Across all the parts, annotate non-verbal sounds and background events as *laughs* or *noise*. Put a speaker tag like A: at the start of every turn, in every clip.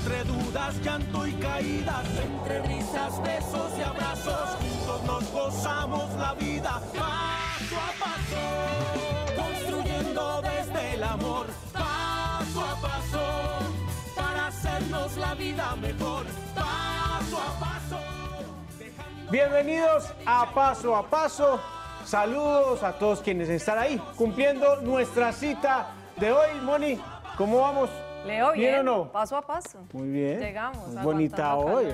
A: entre dudas, llanto y caídas, entre risas, besos y abrazos, juntos nos gozamos la vida, paso a paso, construyendo desde el amor, paso a paso, para hacernos la vida mejor, paso a paso. Bienvenidos a Paso a Paso. Saludos a todos quienes están ahí, cumpliendo nuestra cita de hoy, Moni. ¿Cómo vamos?
B: Leo, bien, no? paso a paso. Muy bien. Llegamos. Bonita
A: hoy.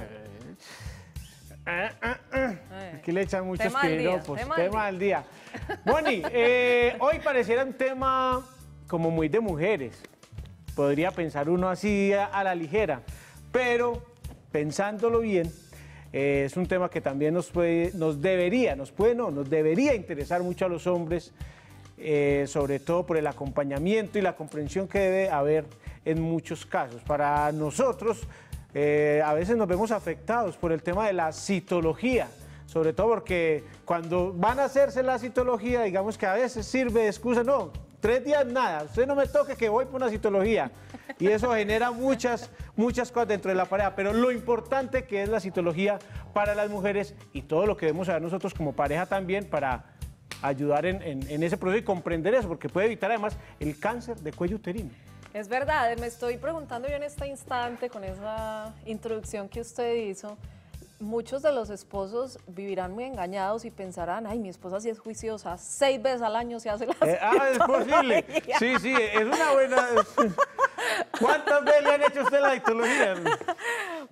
A: Eh, eh, eh, es que le echan muchos tema pues, tema, del día.
B: día.
A: *laughs* hoy pareciera un tema como muy de mujeres. Podría pensar uno así a, la ligera, pero pensándolo bien, es un tema que también nos nos debería, nos puede, no, nos debería interesar mucho a los hombres, sobre todo por el acompañamiento y la comprensión que debe haber en muchos casos. Para nosotros, eh, a veces nos vemos afectados por el tema de la citología sobre todo porque cuando van a hacerse la citología, digamos que a veces sirve de excusa, no, tres días nada, usted no me toque que voy por una citología. Y eso genera muchas, muchas cosas dentro de la pareja, pero lo importante que es la citología para las mujeres y todo lo que debemos hacer nosotros como pareja también para ayudar en ese proceso y comprender eso, porque puede evitar además el cáncer de cuello uterino.
B: Es verdad, me estoy preguntando yo en este instante con esa introducción que usted hizo. Muchos de los esposos vivirán muy engañados y pensarán, ay, mi esposa sí es juiciosa, seis veces al año se hace la eh, Ah, es posible. *laughs* Sí, sí, es una buena...
A: *laughs* ¿Cuántas veces le han hecho usted la dictología?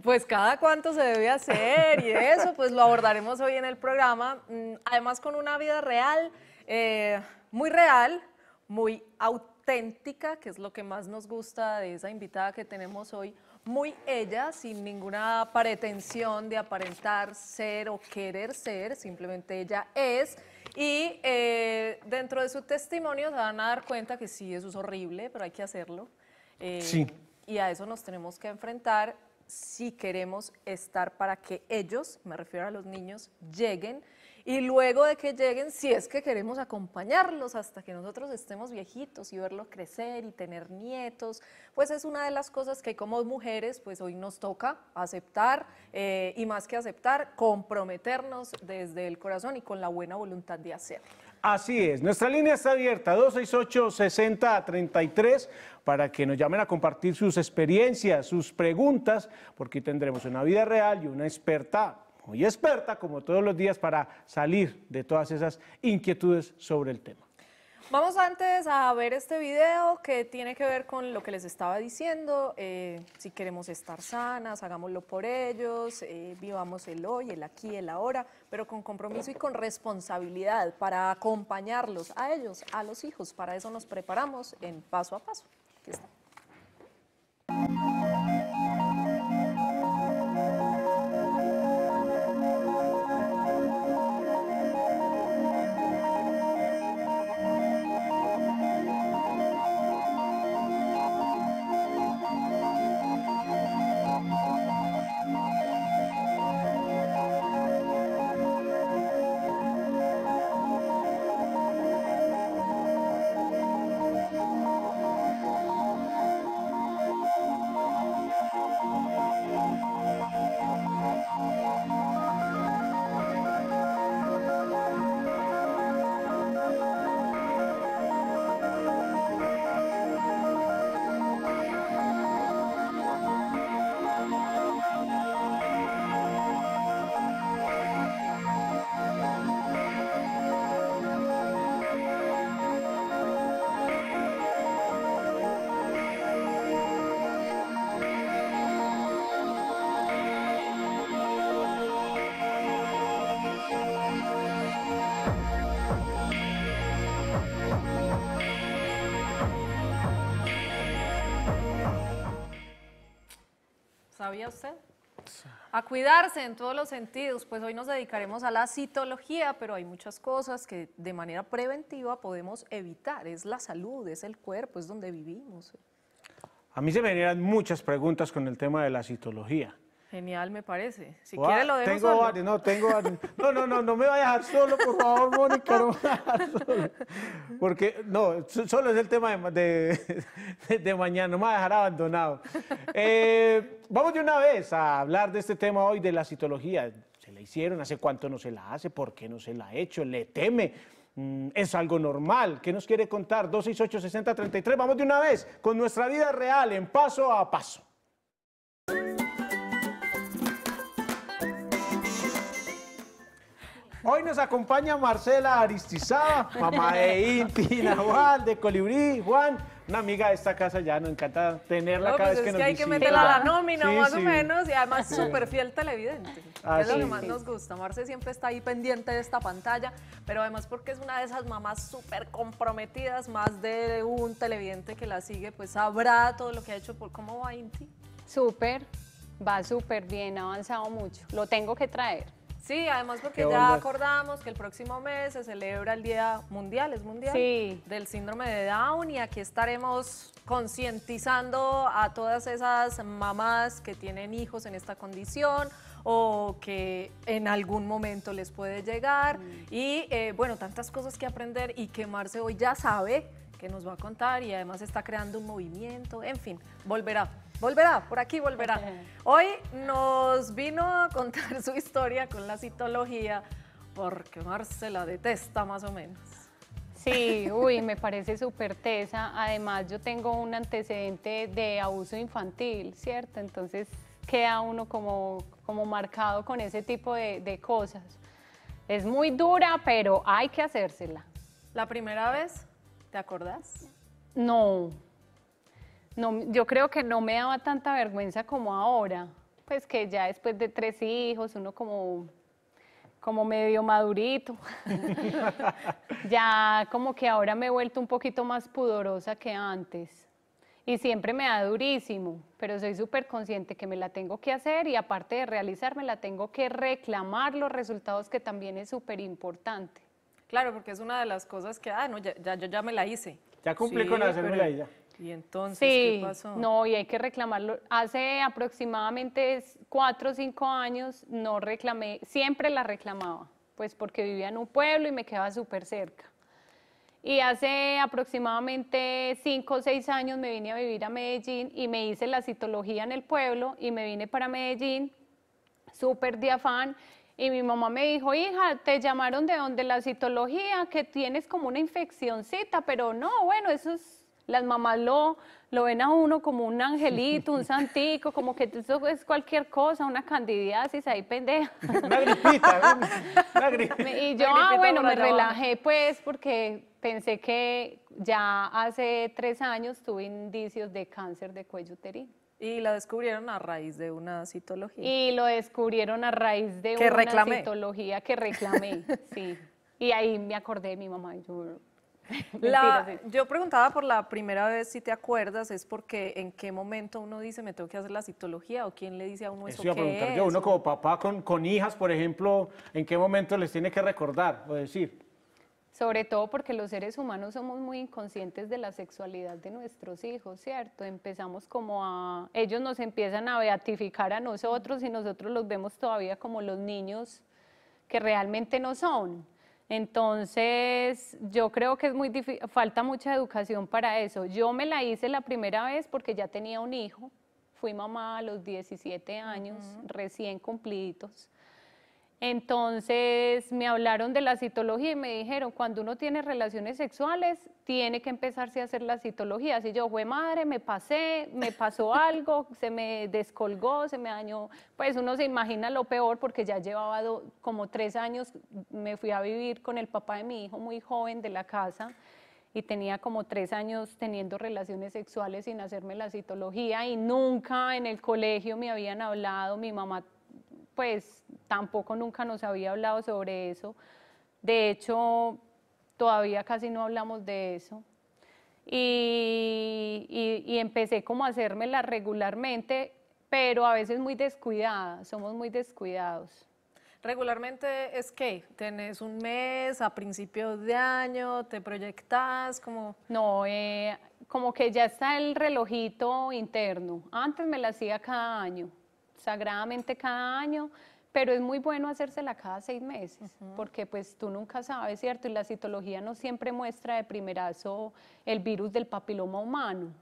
B: Pues cada cuánto se debe hacer y eso, pues lo abordaremos hoy en el programa. Mm, además con una vida real, eh, muy real, muy auténtica auténtica, que es lo que más nos gusta de esa invitada que tenemos hoy, muy ella, sin ninguna pretensión de aparentar ser o querer ser, simplemente ella es. Y eh, dentro de su testimonio se van a dar cuenta que sí, eso es horrible, pero hay que hacerlo. Eh, sí. Y a eso nos tenemos que enfrentar si queremos estar para que ellos, me refiero a los niños, lleguen y luego de que lleguen, si es que queremos acompañarlos hasta que nosotros estemos viejitos y verlos crecer y tener nietos, pues es una de las cosas que como mujeres pues hoy nos toca aceptar eh, y más que aceptar, comprometernos desde el corazón y con la buena voluntad de hacer.
A: Así es, nuestra línea está abierta, 268-6033, para que nos llamen a compartir sus experiencias, sus preguntas, porque tendremos una vida real y una experta muy experta, como todos los días, para salir de todas esas inquietudes sobre el tema.
B: Vamos antes a ver este video que tiene que ver con lo que les estaba diciendo. Eh, si queremos estar sanas, hagámoslo por ellos, eh, vivamos el hoy, el aquí, el ahora, pero con compromiso y con responsabilidad para acompañarlos a ellos, a los hijos. Para eso nos preparamos en paso a paso. Aquí está. usted? A cuidarse en todos los sentidos, pues hoy nos dedicaremos a la citología, pero hay muchas cosas que de manera preventiva podemos evitar. Es la salud, es el cuerpo, es donde vivimos.
A: A mí se me generan muchas preguntas con el tema de la citología.
B: Genial, me parece. Si quieres lo dejo tengo
A: no, tengo No, no, no, no me va a dejar solo, por favor, Mónica, no me dejar solo. Porque, no, solo es el tema de, mañana, no me va a dejar abandonado. Eh, vamos de una vez a hablar de este tema hoy, de la citología. ¿Se la hicieron? ¿Hace cuánto no se la hace? ¿Por qué no se la ha hecho? ¿Le teme? Mm, ¿Es algo normal? ¿Qué nos quiere contar? 268-6033. Vamos de una vez con nuestra vida real, en paso a paso. Hoy nos acompaña Marcela Aristizábal, mamá de Inti, *laughs* Nahual, de Colibrí, Juan, una amiga de esta casa ya, nos encanta tenerla no, cada pues vez que, nos que hay que meterla a la nómina, más o menos, y además súper fiel
B: televidente. es lo que más nos gusta. Marce siempre está ahí pendiente de esta pantalla, pero además porque es una de esas mamás súper comprometidas, más de un televidente que la sigue, pues sabrá todo lo que ha hecho. Por, ¿Cómo va Inti?
C: Súper, va súper bien, ha avanzado mucho. Lo tengo que traer.
B: Sí, además porque ya acordamos que el próximo mes se celebra el Día Mundial, es mundial, del síndrome de Down y aquí estaremos concientizando a todas esas mamás que tienen hijos en esta condición o que en algún momento les puede llegar mm. y eh, bueno, tantas cosas que aprender y que Marce hoy ya sabe que nos va a contar y además está creando un movimiento, en fin, volverá. Volverá, por aquí volverá. *laughs* Hoy nos vino a contar su historia con la citología, porque Marcela detesta más o menos.
A: Sí,
C: uy, me parece súper tesa. Además, yo tengo un antecedente de abuso infantil, ¿cierto? Entonces queda uno como, como marcado con ese tipo de, cosas. Es muy dura, pero hay que hacérsela.
B: ¿La primera vez? ¿Te acordás?
C: No, no, yo creo que no me daba tanta vergüenza como ahora, pues que ya después de tres hijos, uno como, como medio madurito, *laughs* ya como que ahora me he vuelto un poquito más pudorosa que antes. Y siempre me da durísimo, pero soy súper consciente que me la tengo que hacer y aparte de realizarme la tengo que reclamar los resultados que también es súper importante.
B: Claro, porque es una de las cosas que, ah, no, ya, yo ya me la hice. Ya cumplí con hacerme la ella. ¿Y entonces qué pasó?
C: No, y hay que reclamarlo. Hace aproximadamente cuatro o cinco años no reclamé, siempre la reclamaba, pues porque vivía en un pueblo y me quedaba súper cerca. Y hace aproximadamente cinco o seis años me vine a vivir a Medellín y me hice la citología en el pueblo y me vine para Medellín súper de y mi mamá me dijo, hija, te llamaron de donde la citología, que tienes como una infeccioncita, pero no, bueno, eso es las mamás lo, ven a uno como un angelito, un *laughs* santico, como que eso es cualquier cosa, una candidiasis ahí pendeja. *laughs* Una gripita,
A: *laughs* Y yo, ah, bueno, me relajé
C: pues porque pensé que ya hace tres años tuve indicios de cáncer de cuello uterino.
B: Y la descubrieron a raíz de una citología. Y lo
C: descubrieron a raíz de una
B: citología que reclamé, sí. Y ahí me acordé de mi mamá. Y yo,
A: *laughs* La,
B: Yo preguntaba por la primera vez si te acuerdas, es porque en qué momento uno dice me tengo que hacer la citología o quién le dice a uno eso. Eso yo, uno
A: como papá con, con hijas, por ejemplo, ¿en qué momento les tiene que recordar o decir?
B: Sobre todo porque los seres humanos
C: somos muy inconscientes de la sexualidad de nuestros hijos, ¿cierto? Empezamos como a... Ellos nos empiezan a beatificar a nosotros y nosotros los vemos todavía como los niños que realmente no son. Entonces, yo creo que es muy falta mucha educación para eso. Yo me la hice la primera vez porque ya tenía un hijo, fui mamá a los 17 años, recién cumplidos. Entonces me hablaron de la citología y me dijeron, cuando uno tiene relaciones sexuales, tiene que empezarse a hacer la citología. Así yo, fue madre, me pasé, me pasó *laughs* algo, se me descolgó, se me dañó. Pues uno se imagina lo peor porque ya llevaba como tres años, me fui a vivir con el papá de mi hijo muy joven de la casa y tenía como tres años teniendo relaciones sexuales sin hacerme la citología y nunca en el colegio me habían hablado, mi mamá pues tampoco nunca nos había hablado sobre eso. De hecho, todavía casi no hablamos de eso. Y, empecé como a hacérmela regularmente, pero a veces muy descuidada, somos muy descuidados.
B: Regularmente es que tenés un mes a principios de año, te proyectas como...
C: No, eh, como que ya está el relojito interno. Antes me la hacía cada año sagradamente cada año, pero es muy bueno hacérsela cada seis meses, porque pues tú nunca sabes, ¿cierto? Y la citología no siempre muestra de primerazo el virus del papiloma humano.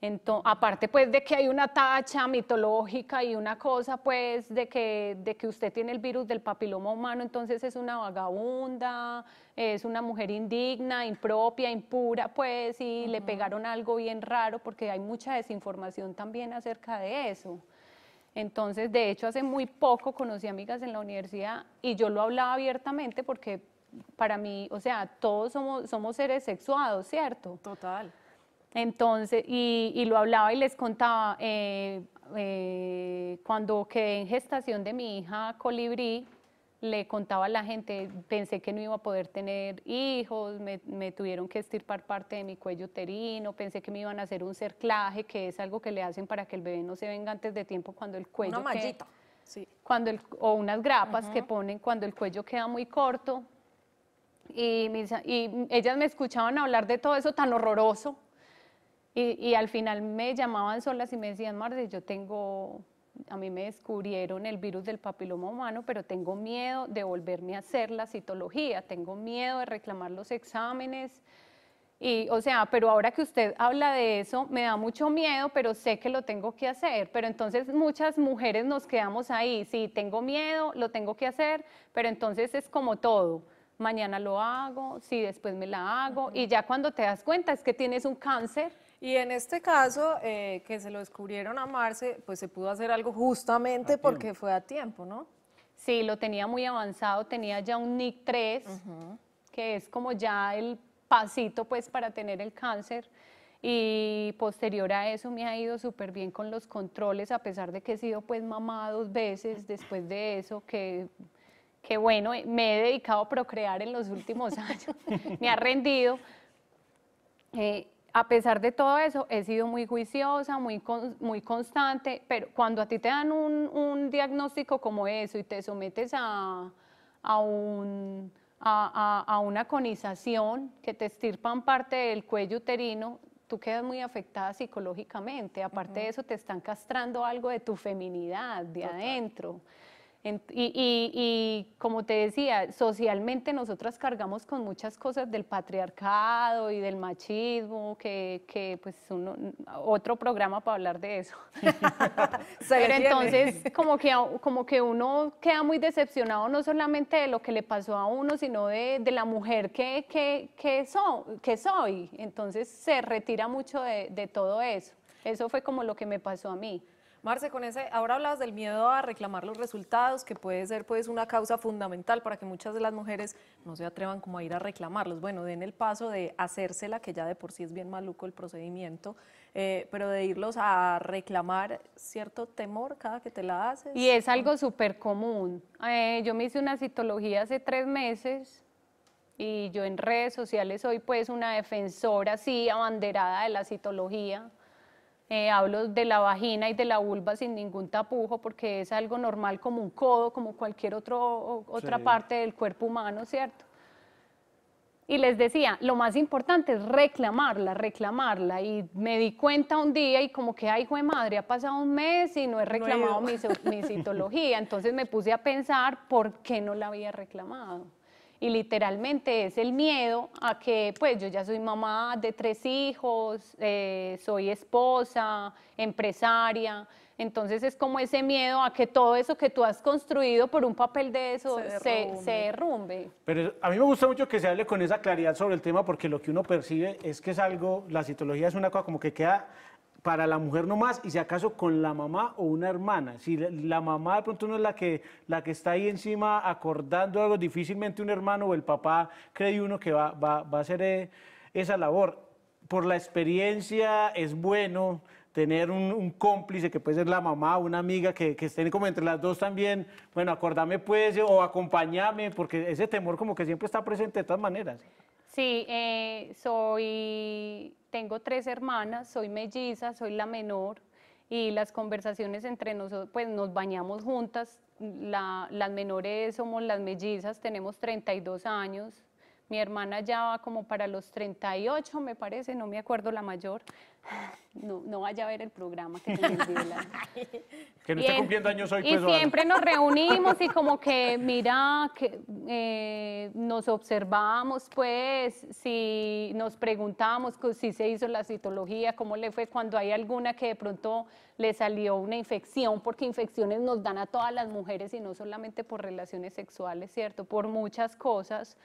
C: Entonces, aparte pues de que hay una tacha mitológica y una cosa pues de que, de que usted tiene el virus del papiloma humano, entonces es una vagabunda, es una mujer indigna, impropia, impura pues y le pegaron algo bien raro porque hay mucha desinformación también acerca de eso. Entonces, de hecho, hace muy poco conocí amigas en la universidad y yo lo hablaba abiertamente porque para mí, o sea, todos somos, seres sexuados, ¿cierto? Total. Entonces, y, lo hablaba y les contaba, eh, eh, cuando quedé en gestación de mi hija Colibrí, le contaba a la gente, pensé que no iba a poder tener hijos, me, tuvieron que estirpar parte de mi cuello uterino, pensé que me iban a hacer un cerclaje, que es algo que le hacen para que el bebé no se venga antes de tiempo cuando el cuello... Una mallita. sí. cuando o unas grapas que ponen cuando el cuello queda muy corto. Y, y ellas me escuchaban hablar de todo eso tan horroroso. Y, y al final me llamaban solas y me decían, Marce, yo tengo a mí me descubrieron el virus del papiloma humano, pero tengo miedo de volverme a hacer la citología, tengo miedo de reclamar los exámenes. Y, o sea, pero ahora que usted habla de eso, me da mucho miedo, pero sé que lo tengo que hacer. Pero entonces muchas mujeres nos quedamos ahí. Sí, tengo miedo, lo tengo que hacer, pero entonces es como todo. Mañana lo hago, sí, después me la hago. Y ya cuando te das cuenta es que tienes un cáncer
B: y en este caso, eh, que se lo descubrieron a Marce, pues se pudo hacer algo justamente porque fue a tiempo, ¿no? Sí, lo tenía muy
C: avanzado, tenía ya un NIC 3, que es como ya el pasito pues para tener el cáncer y posterior a eso me ha ido súper bien con los controles, a pesar de que he sido pues mamá dos veces después de eso, que, bueno, me he dedicado a procrear en los últimos *laughs* años, me ha rendido. Eh, a pesar de todo eso, he sido muy juiciosa, muy, muy constante, pero cuando a ti te dan un, diagnóstico como eso y te sometes a, una conización que te estirpan parte del cuello uterino, tú quedas muy afectada psicológicamente. Aparte de eso, te están castrando algo de tu feminidad de adentro y, como te decía, socialmente nosotras cargamos con muchas cosas del patriarcado y del machismo, que, pues otro programa para hablar de eso.
B: *laughs*
C: Pero entonces como que, como que uno queda muy decepcionado no solamente de lo que le pasó a uno, sino de, de la mujer que, que, soy. Entonces se retira mucho de todo eso. Eso fue como lo que me pasó a mí.
B: Marce, con ese, ahora hablabas del miedo a reclamar los resultados, que puede ser pues una causa fundamental para que muchas de las mujeres no se atrevan como a ir a reclamarlos. Bueno, den el paso de hacérsela, que ya de por sí es bien maluco el procedimiento, eh, pero de irlos a reclamar cierto temor cada que te la haces. Y es algo
C: súper común. Eh, yo me hice una citología hace tres meses y yo en redes sociales soy pues una defensora sí abanderada de la citología eh, hablo de la vagina y de la vulva sin ningún tapujo, porque es algo normal como un codo, como cualquier otro, otra parte del cuerpo humano, ¿cierto? Y les decía, lo más importante es reclamarla, reclamarla. Y me di cuenta un día y como que, ay, hijo madre, ha pasado un mes y no he reclamado mi, mi citología. Entonces me puse a pensar por qué no la había reclamado y literalmente es el miedo a que pues yo ya soy mamá de tres hijos, eh, soy esposa, empresaria, entonces es como ese miedo a que todo eso que tú has construido por un papel de eso se se derrumbe.
A: Pero a mí me gusta mucho que se hable con esa claridad sobre el tema porque lo que uno percibe es que es algo, la citología es una cosa como que queda para la mujer nomás y si acaso con la mamá o una hermana. Si la, mamá de pronto no es la que, la que está ahí encima acordando algo, difícilmente un hermano o el papá cree uno que va, va, va a hacer eh, esa labor. Por la experiencia es bueno tener un, cómplice que puede ser la mamá, una amiga que, que estén como entre las dos también, bueno, acordame pues o acompáñame, porque ese temor como que siempre está presente de todas maneras.
C: Sí, eh, soy, tengo tres hermanas, soy melliza, soy la menor y las conversaciones entre nosotros, pues nos bañamos juntas, las menores somos las mellizas, tenemos 32 años, mi hermana ya va como para los 38, me parece, no me acuerdo la mayor. No, vaya a ver el programa que *laughs*
A: Que no y cumpliendo años hoy. Y pues, siempre
C: nos reunimos y como que, mira, que eh, nos observamos, pues, si nos preguntamos si se hizo la citología, cómo le fue cuando hay alguna que de pronto le salió una infección, porque infecciones nos dan a todas las mujeres y no solamente por relaciones sexuales, ¿cierto? Por muchas cosas.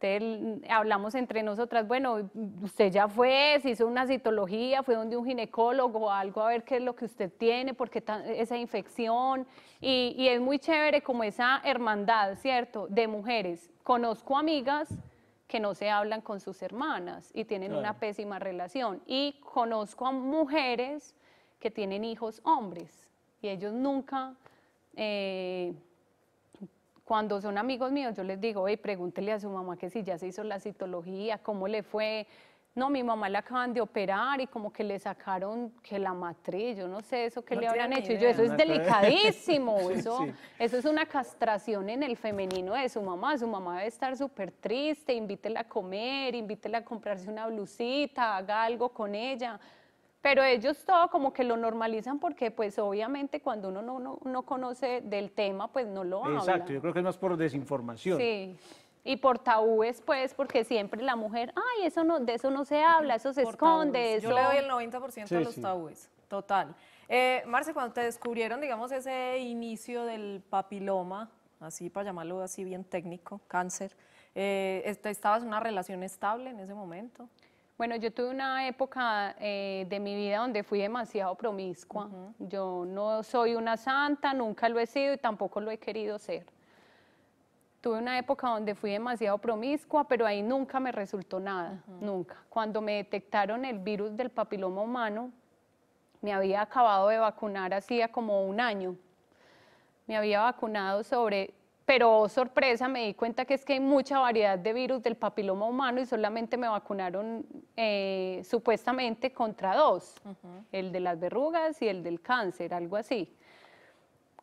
C: Entonces hablamos entre nosotras, bueno, usted ya fue, se hizo una citología, fue donde un ginecólogo o algo a ver qué es lo que usted tiene, porque esa infección. Y, es muy chévere como esa hermandad, ¿cierto? De mujeres. Conozco amigas que no se hablan con sus hermanas y tienen una pésima relación. Y conozco a mujeres que tienen hijos hombres y ellos nunca... Eh, cuando son amigos míos, yo les digo, oye, pregúntele a su mamá que si ya se hizo la citología, cómo le fue. No, mi mamá la acaban de operar y como que le sacaron que la matriz, yo no sé eso que le habrán hecho. Y yo, eso es delicadísimo, *laughs* eso, eso es una castración en el femenino de su mamá. Su mamá debe estar súper triste, invítela a comer, invítela a comprarse una blusita, haga algo con ella pero ellos todo como que lo normalizan porque pues obviamente cuando uno no, conoce del tema pues no lo habla. Exacto,
A: yo creo que es más por desinformación. Sí.
C: Y por tabúes, pues, porque siempre la mujer, ay, eso no, de eso no se habla, eso se esconde. Yo le doy el
B: 90% a los tabúes, total. Eh, Marce, cuando te descubrieron, digamos, ese inicio del papiloma, así para llamarlo así bien técnico, cáncer, eh, ¿estabas una relación estable en ese momento?
C: Bueno, yo tuve una época eh, de mi vida donde fui demasiado promiscua. Yo no soy una santa, nunca lo he sido y tampoco lo he querido ser. Tuve una época donde fui demasiado promiscua, pero ahí nunca me resultó nada, nunca. Cuando me detectaron el virus del papiloma humano, me había acabado de vacunar hacía como un año. Me había vacunado sobre pero sorpresa, me di cuenta que es que hay mucha variedad de virus del papiloma humano y solamente me vacunaron eh, supuestamente contra dos, el de las verrugas y el del cáncer, algo así.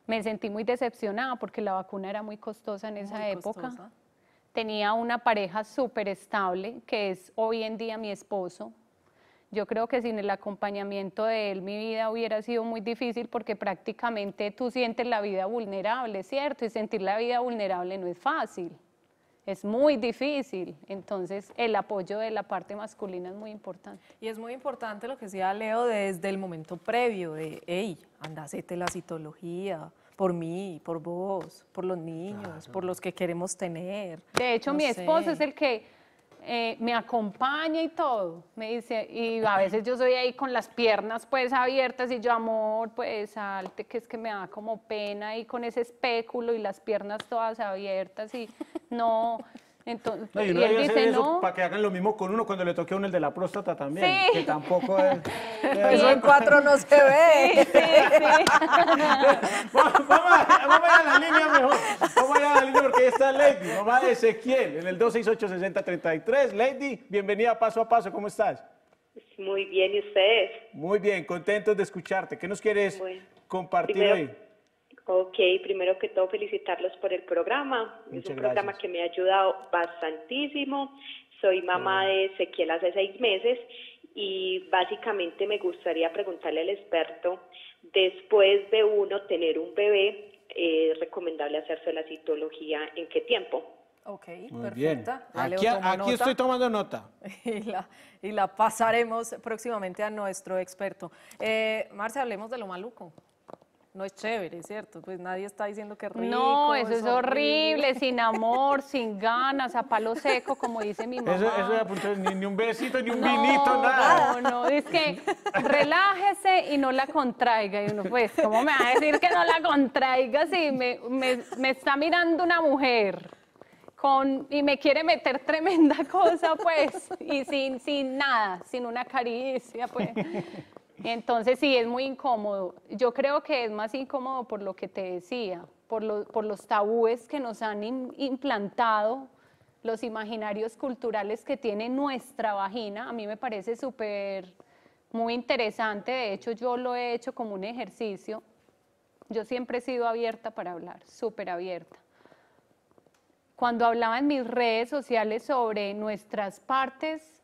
C: Me sentí muy decepcionada porque la vacuna era muy costosa en esa época. Tenía una pareja súper estable, que es hoy en día mi esposo, yo creo que sin el acompañamiento de él mi vida hubiera sido muy difícil porque prácticamente tú sientes la vida vulnerable, ¿cierto? Y sentir la vida vulnerable no es fácil, es muy difícil. Entonces el apoyo de la parte masculina es muy importante.
B: Y es muy importante lo que decía Leo desde el momento previo de, hey, andásete la citología, por mí, por vos, por los niños, por los que queremos tener. De hecho, mi esposo es
C: el que eh, me acompaña y todo. Me dice, y a veces yo soy ahí con las piernas pues abiertas y yo, amor, pues salte, que es que me da como pena y con ese espéculo y las piernas todas abiertas y no. Entonces, él dice, no. para
A: que hagan lo mismo con uno cuando le toque a uno el de la próstata también. Que tampoco es. *laughs* eso en cuatro no se ve. Sí, sí, *laughs* vamos, vamos, a, ir a, la línea mejor. Vamos a ir a la línea porque ahí está Lady, mamá de Ezequiel, en el 268 Lady, bienvenida paso a paso, ¿cómo estás?
D: Muy bien, ¿y ustedes?
A: Muy bien, contentos de escucharte. ¿Qué nos quieres compartir hoy?
E: Ok, primero que todo felicitarlos por el programa.
A: es un programa
E: que me ha ayudado bastantísimo. Soy mamá de Ezequiel hace seis meses y básicamente me gustaría preguntarle al experto, después de uno tener un bebé, ¿es eh, recomendable hacerse la citología en qué tiempo?
A: Ok, perfecto, Aquí, estoy tomando nota. *laughs*
B: Y la, y pasaremos próximamente a nuestro experto. Eh, Marcia, hablemos de lo maluco no es chévere, ¿cierto? Pues nadie está diciendo que es rico. No, eso es, horrible,
C: sin amor, sin ganas, a palo seco, como dice mi mamá. Eso,
A: eso es ni, ni, un besito, ni un vinito, nada.
C: No, no, es que relájese y no la contraiga. Y uno, pues, ¿cómo me va a decir que no la contraiga si me, está mirando una mujer? Con, y me quiere meter tremenda cosa, pues, y sin, sin nada, sin una caricia, pues. Entonces sí, es muy incómodo. Yo creo que es más incómodo por lo que te decía, por, los tabúes que nos han implantado, los imaginarios culturales que tiene nuestra vagina. A mí me parece súper, muy interesante. De hecho, yo lo he hecho como un ejercicio. Yo siempre he sido abierta para hablar, súper abierta. Cuando hablaba en mis redes sociales sobre nuestras partes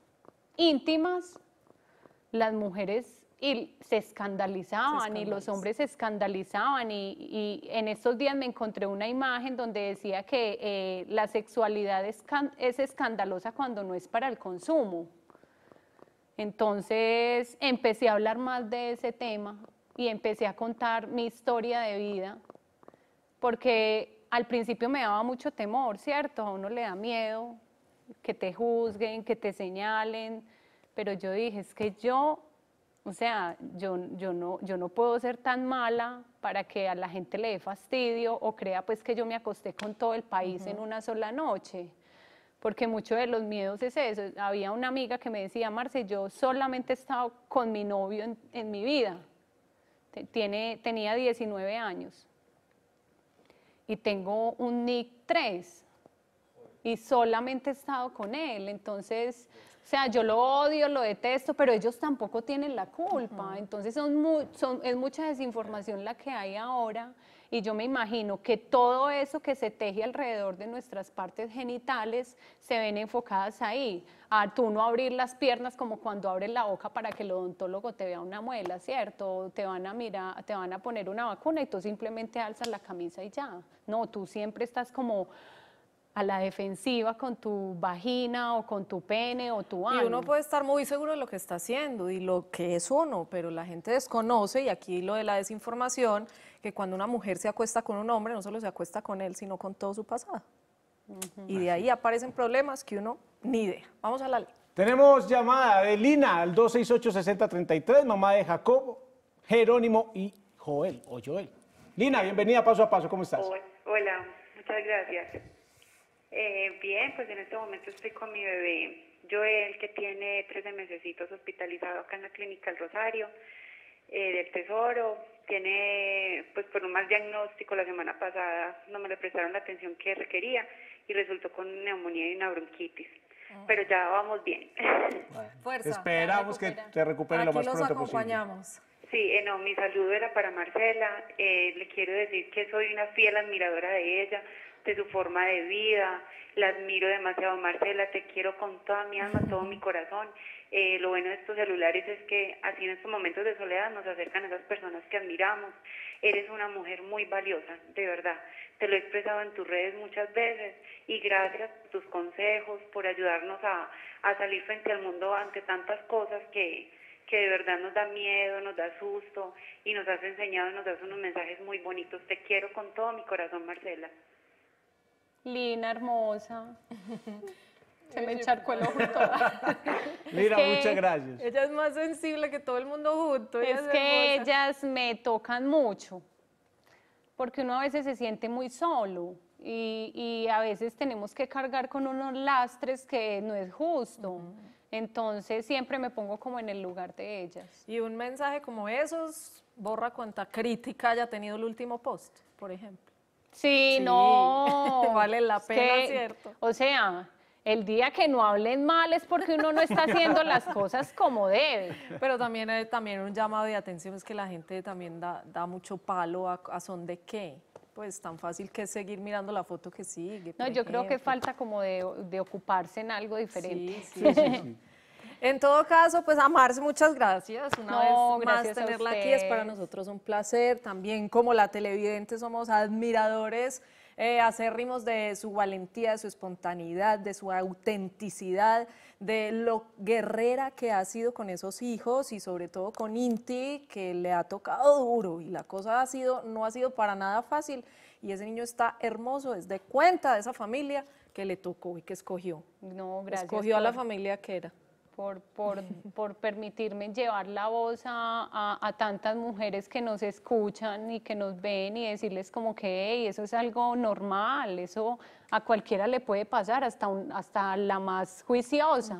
C: íntimas, las mujeres y se escandalizaban y los hombres se escandalizaban y, en estos días me encontré una imagen donde decía que eh, la sexualidad es, es, escandalosa cuando no es para el consumo. Entonces empecé a hablar más de ese tema y empecé a contar mi historia de vida porque al principio me daba mucho temor, ¿cierto? A uno le da miedo que te juzguen, que te señalen, pero yo dije, es que yo o sea, yo, yo, no, yo no puedo ser tan mala para que a la gente le dé fastidio o crea pues que yo me acosté con todo el país en una sola noche. Porque mucho de los miedos es eso. Había una amiga que me decía, Marce, yo solamente he estado con mi novio en, mi vida. Tiene, tenía 19 años. Y tengo un nick 3. Y solamente he estado con él. Entonces o sea, yo lo odio, lo detesto, pero ellos tampoco tienen la culpa. Entonces son, es mucha desinformación la que hay ahora y yo me imagino que todo eso que se teje alrededor de nuestras partes genitales se ven enfocadas ahí. tú no abrir las piernas como cuando abres la boca para que el odontólogo te vea una muela, ¿cierto? Te van a mirar, te van a poner una vacuna y tú simplemente alzas la camisa y ya. No, tú siempre estás como a la defensiva con tu vagina o con tu pene o tu ano. Y uno puede
B: estar muy seguro de lo que está haciendo y lo que es uno, pero la gente desconoce, y aquí lo de la desinformación, que cuando una mujer se acuesta con un hombre, no solo se acuesta con él, sino con todo su pasado. Y de ahí aparecen problemas que uno ni idea. Vamos a la ley.
A: Tenemos llamada de Lina al 268-6033, mamá de Jacobo, Jerónimo y Joel o Joel. Lina, bienvenida paso a paso, ¿cómo estás?
E: Hola, muchas gracias. Eh, bien, pues en este momento estoy con mi bebé Joel, que tiene 13 meses hospitalizado acá en la clínica El Rosario, eh, del Tesoro. Tiene, pues por un mal diagnóstico, la semana pasada no me le prestaron la atención que requería y resultó con neumonía y una bronquitis. Ah. Pero ya vamos bien. *laughs* Fuerza, esperamos
A: que te recupere lo más los acompañamos.
E: Sí, eh, no, mi saludo era para Marcela. le quiero decir que soy una fiel admiradora de ella de su forma de vida. La admiro demasiado, Marcela, te quiero con toda mi alma, todo mi corazón. Eh, lo bueno de estos celulares es que así en estos momentos de soledad nos acercan a esas personas que admiramos. Eres una mujer muy valiosa, de verdad. Te lo he expresado en tus redes muchas veces y gracias por tus consejos, por ayudarnos a, a salir frente al mundo ante tantas cosas que, que de verdad nos da miedo, nos da susto y nos has enseñado, nos das unos mensajes muy bonitos. Te quiero con todo mi corazón, Marcela.
C: Lina, hermosa. *laughs*
E: Se me encharcó el ojo
B: toda. *laughs*
A: Mira, muchas gracias.
C: Ella es
B: más sensible
C: que todo el mundo junto. es, que ellas me tocan mucho, porque uno a veces se siente muy solo y, a veces tenemos que cargar con unos lastres que no es justo. Entonces
B: siempre me pongo como en el lugar de ellas. Y un mensaje como esos borra cuanta crítica haya tenido el último post, por ejemplo.
C: Sí, *laughs* no. vale la pena, ¿cierto? O sea, el día que no hablen mal es porque uno no está haciendo las cosas
B: como debe. Pero también, también un llamado de atención es que la gente también da, mucho palo a, son de qué. Pues tan fácil que es seguir mirando la foto que sigue. No, yo creo que falta como
C: de, ocuparse en algo diferente. sí. sí, sí.
B: *laughs* En todo caso, pues a Mars, muchas gracias. Una vez gracias más tenerla aquí es para nosotros un placer. También como la televidente somos admiradores eh, acérrimos de su valentía, de su espontaneidad, de su autenticidad, de lo guerrera que ha sido con esos hijos y sobre todo con Inti, que le ha tocado duro y la cosa ha sido, no ha sido para nada fácil. Y ese niño está hermoso, es de cuenta de esa familia que le tocó y que escogió.
C: No, gracias. Escogió a la familia que era por, por, *laughs* por permitirme llevar la voz a, a, tantas mujeres que nos escuchan y que nos ven y decirles como que hey, eso es algo normal, eso a cualquiera le puede pasar, hasta, hasta la más juiciosa.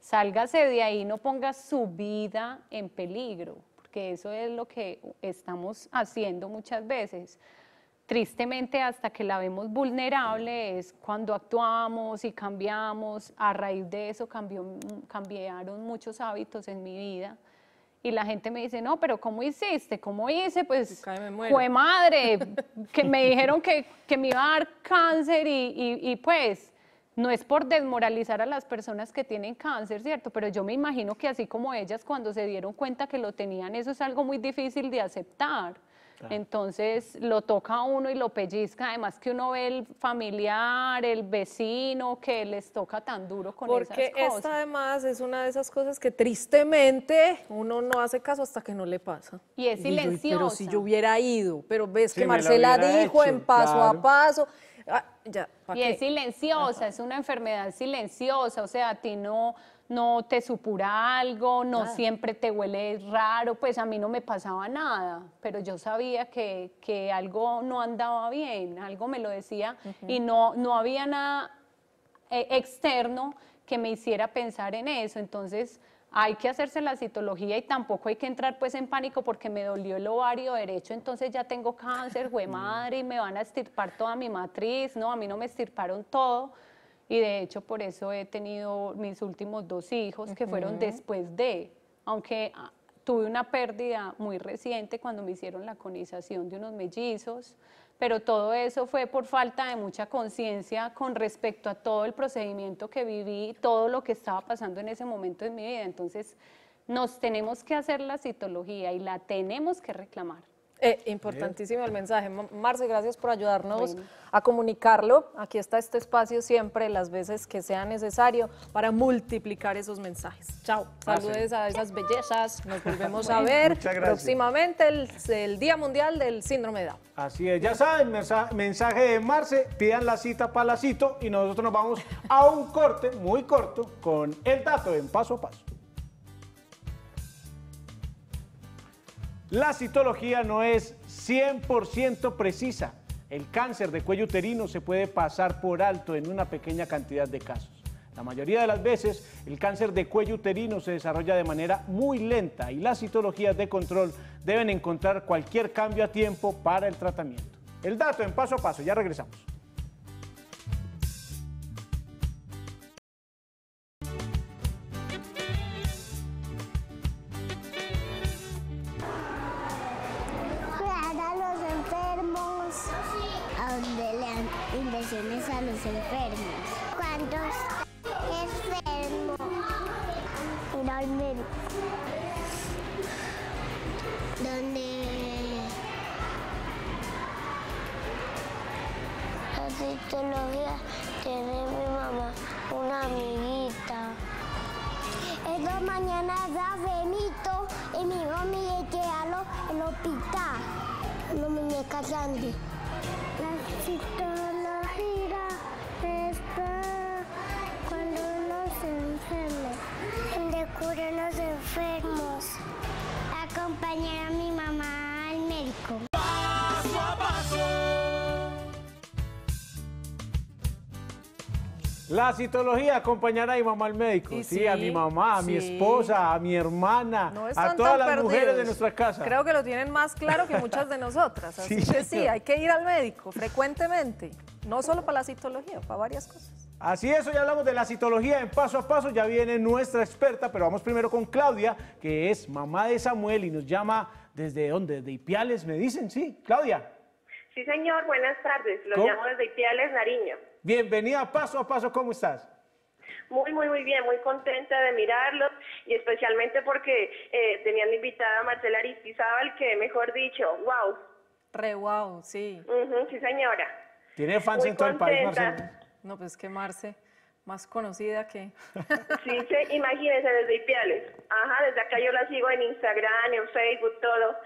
C: Sálgase de ahí, no ponga su vida en peligro, porque eso es lo que estamos haciendo muchas veces tristemente hasta que la vemos vulnerable es cuando actuamos y cambiamos. A raíz de eso cambiaron muchos hábitos en mi vida. Y la gente me dice, no, pero ¿cómo hiciste? ¿Cómo hice? Pues fue madre, que me dijeron que, que, me iba a dar cáncer y, y pues no es por desmoralizar a las personas que tienen cáncer, ¿cierto? Pero yo me imagino que así como ellas cuando se dieron cuenta que lo tenían, eso es algo muy difícil de aceptar. Entonces lo toca uno y lo pellizca, además que uno ve el familiar, el vecino, que les toca tan duro con esas cosas. Porque esta
B: además es una de esas cosas que tristemente uno no hace caso hasta que no le pasa. Y es silenciosa. pero si yo hubiera ido, pero ves que Marcela dijo en paso a paso. Ah, ya,
C: y es silenciosa, es una enfermedad silenciosa, o sea, a ti no, no te supura algo, no siempre te huele raro, pues a mí no me pasaba nada, pero yo sabía que, algo no andaba bien, algo me lo decía y no, no había nada eh, externo que me hiciera pensar en eso, entonces hay que hacerse la citología y tampoco hay que entrar pues en pánico porque me dolió el ovario derecho, entonces ya tengo cáncer, güey mm. madre, me van a estirpar toda mi matriz, no, a mí no me estirparon todo, y de hecho por eso he tenido mis últimos dos hijos que fueron después de, aunque ah, tuve una pérdida muy reciente cuando me hicieron la conización de unos mellizos, pero todo eso fue por falta de mucha conciencia con respecto a todo el procedimiento que viví, todo lo que estaba pasando en ese momento de mi vida. Entonces, nos tenemos que hacer la citología y la tenemos que reclamar.
B: Eh, importantísimo el mensaje. Marce, gracias por ayudarnos a comunicarlo. Aquí está este espacio siempre, las veces que sea necesario, para multiplicar esos mensajes. Chao. Ah, Saludes a esas bellezas. Nos *laughs* volvemos a ver próximamente el, el, Día Mundial del Síndrome de Down.
A: Así es. Ya saben, mensaje de Marce, pidan la cita palacito y nosotros nos vamos a un corte muy corto con el dato en paso a paso. La citología no es 100% precisa. El cáncer de cuello uterino se puede pasar por alto en una pequeña cantidad de casos. La mayoría de las veces, el cáncer de cuello uterino se desarrolla de manera muy lenta y las citologías de control deben encontrar cualquier cambio a tiempo para el tratamiento. El dato en paso a paso, ya regresamos.
D: da y mi mami llegaron al hospital. Una muñeca grande. La citología está cuando uno se enferma, donde cura los enfermos. Acompañar a mi mamá
A: La citología acompañará a mi mamá al médico. Sí, a mi mamá, a mi esposa, a mi hermana, a todas las mujeres de nuestra casa. Creo
B: que lo tienen más claro que muchas de nosotras. *laughs* Así que sí, hay que ir al médico frecuentemente. No solo para la citología, para varias cosas.
A: Así es, hoy hablamos de la citología en paso a paso. Ya viene nuestra experta, pero vamos primero con Claudia, que es mamá de Samuel y nos llama desde dónde? ¿De Ipiales, me dicen, sí. Claudia.
D: Sí, señor, buenas tardes. lo llamo desde Ipiales, Nariño.
A: Bienvenida Paso a Paso, ¿cómo estás?
D: Muy, muy, muy bien, muy contenta de mirarlos y especialmente porque eh, tenían invitada a Marcela Aristizábal, que mejor dicho, wow. Re wow, sí. sí, señora.
A: Tiene fans en todo el país, Marcela.
D: No,
B: pues es que Marce, más conocida que... *laughs* sí, sí,
D: imagínense, desde Ipiales. Ajá, desde acá yo la sigo en Instagram, en Facebook, todo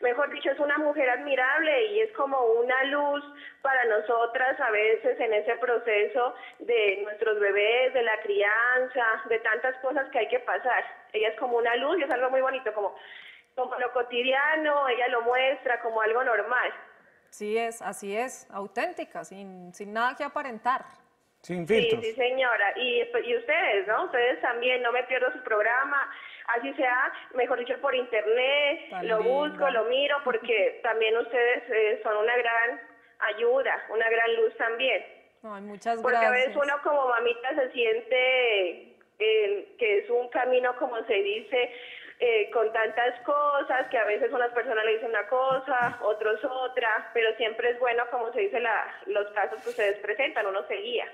D: mejor dicho, es una mujer admirable y es como una luz para nosotras a veces en ese proceso de nuestros bebés, de la crianza, de tantas cosas que hay que pasar. Ella es como una luz y es algo muy bonito, como, como lo cotidiano, ella lo muestra como algo normal.
B: Sí es, así es, auténtica, sin, sin nada que aparentar.
D: Sí, sí, señora. Y, ustedes, ¿no? Ustedes también, no me pierdo su programa así sea, mejor dicho, por internet, lo busco, lo miro, porque *laughs* también ustedes eh, son una gran ayuda, una gran luz también.
B: Ay, muchas gracias. Porque a veces uno
D: como mamita se siente eh, que es un camino, como se dice, eh, con tantas cosas, que a veces unas personas le dicen una cosa, *laughs* otros otra, pero siempre es bueno, como se dice, los casos que ustedes presentan, uno se guía.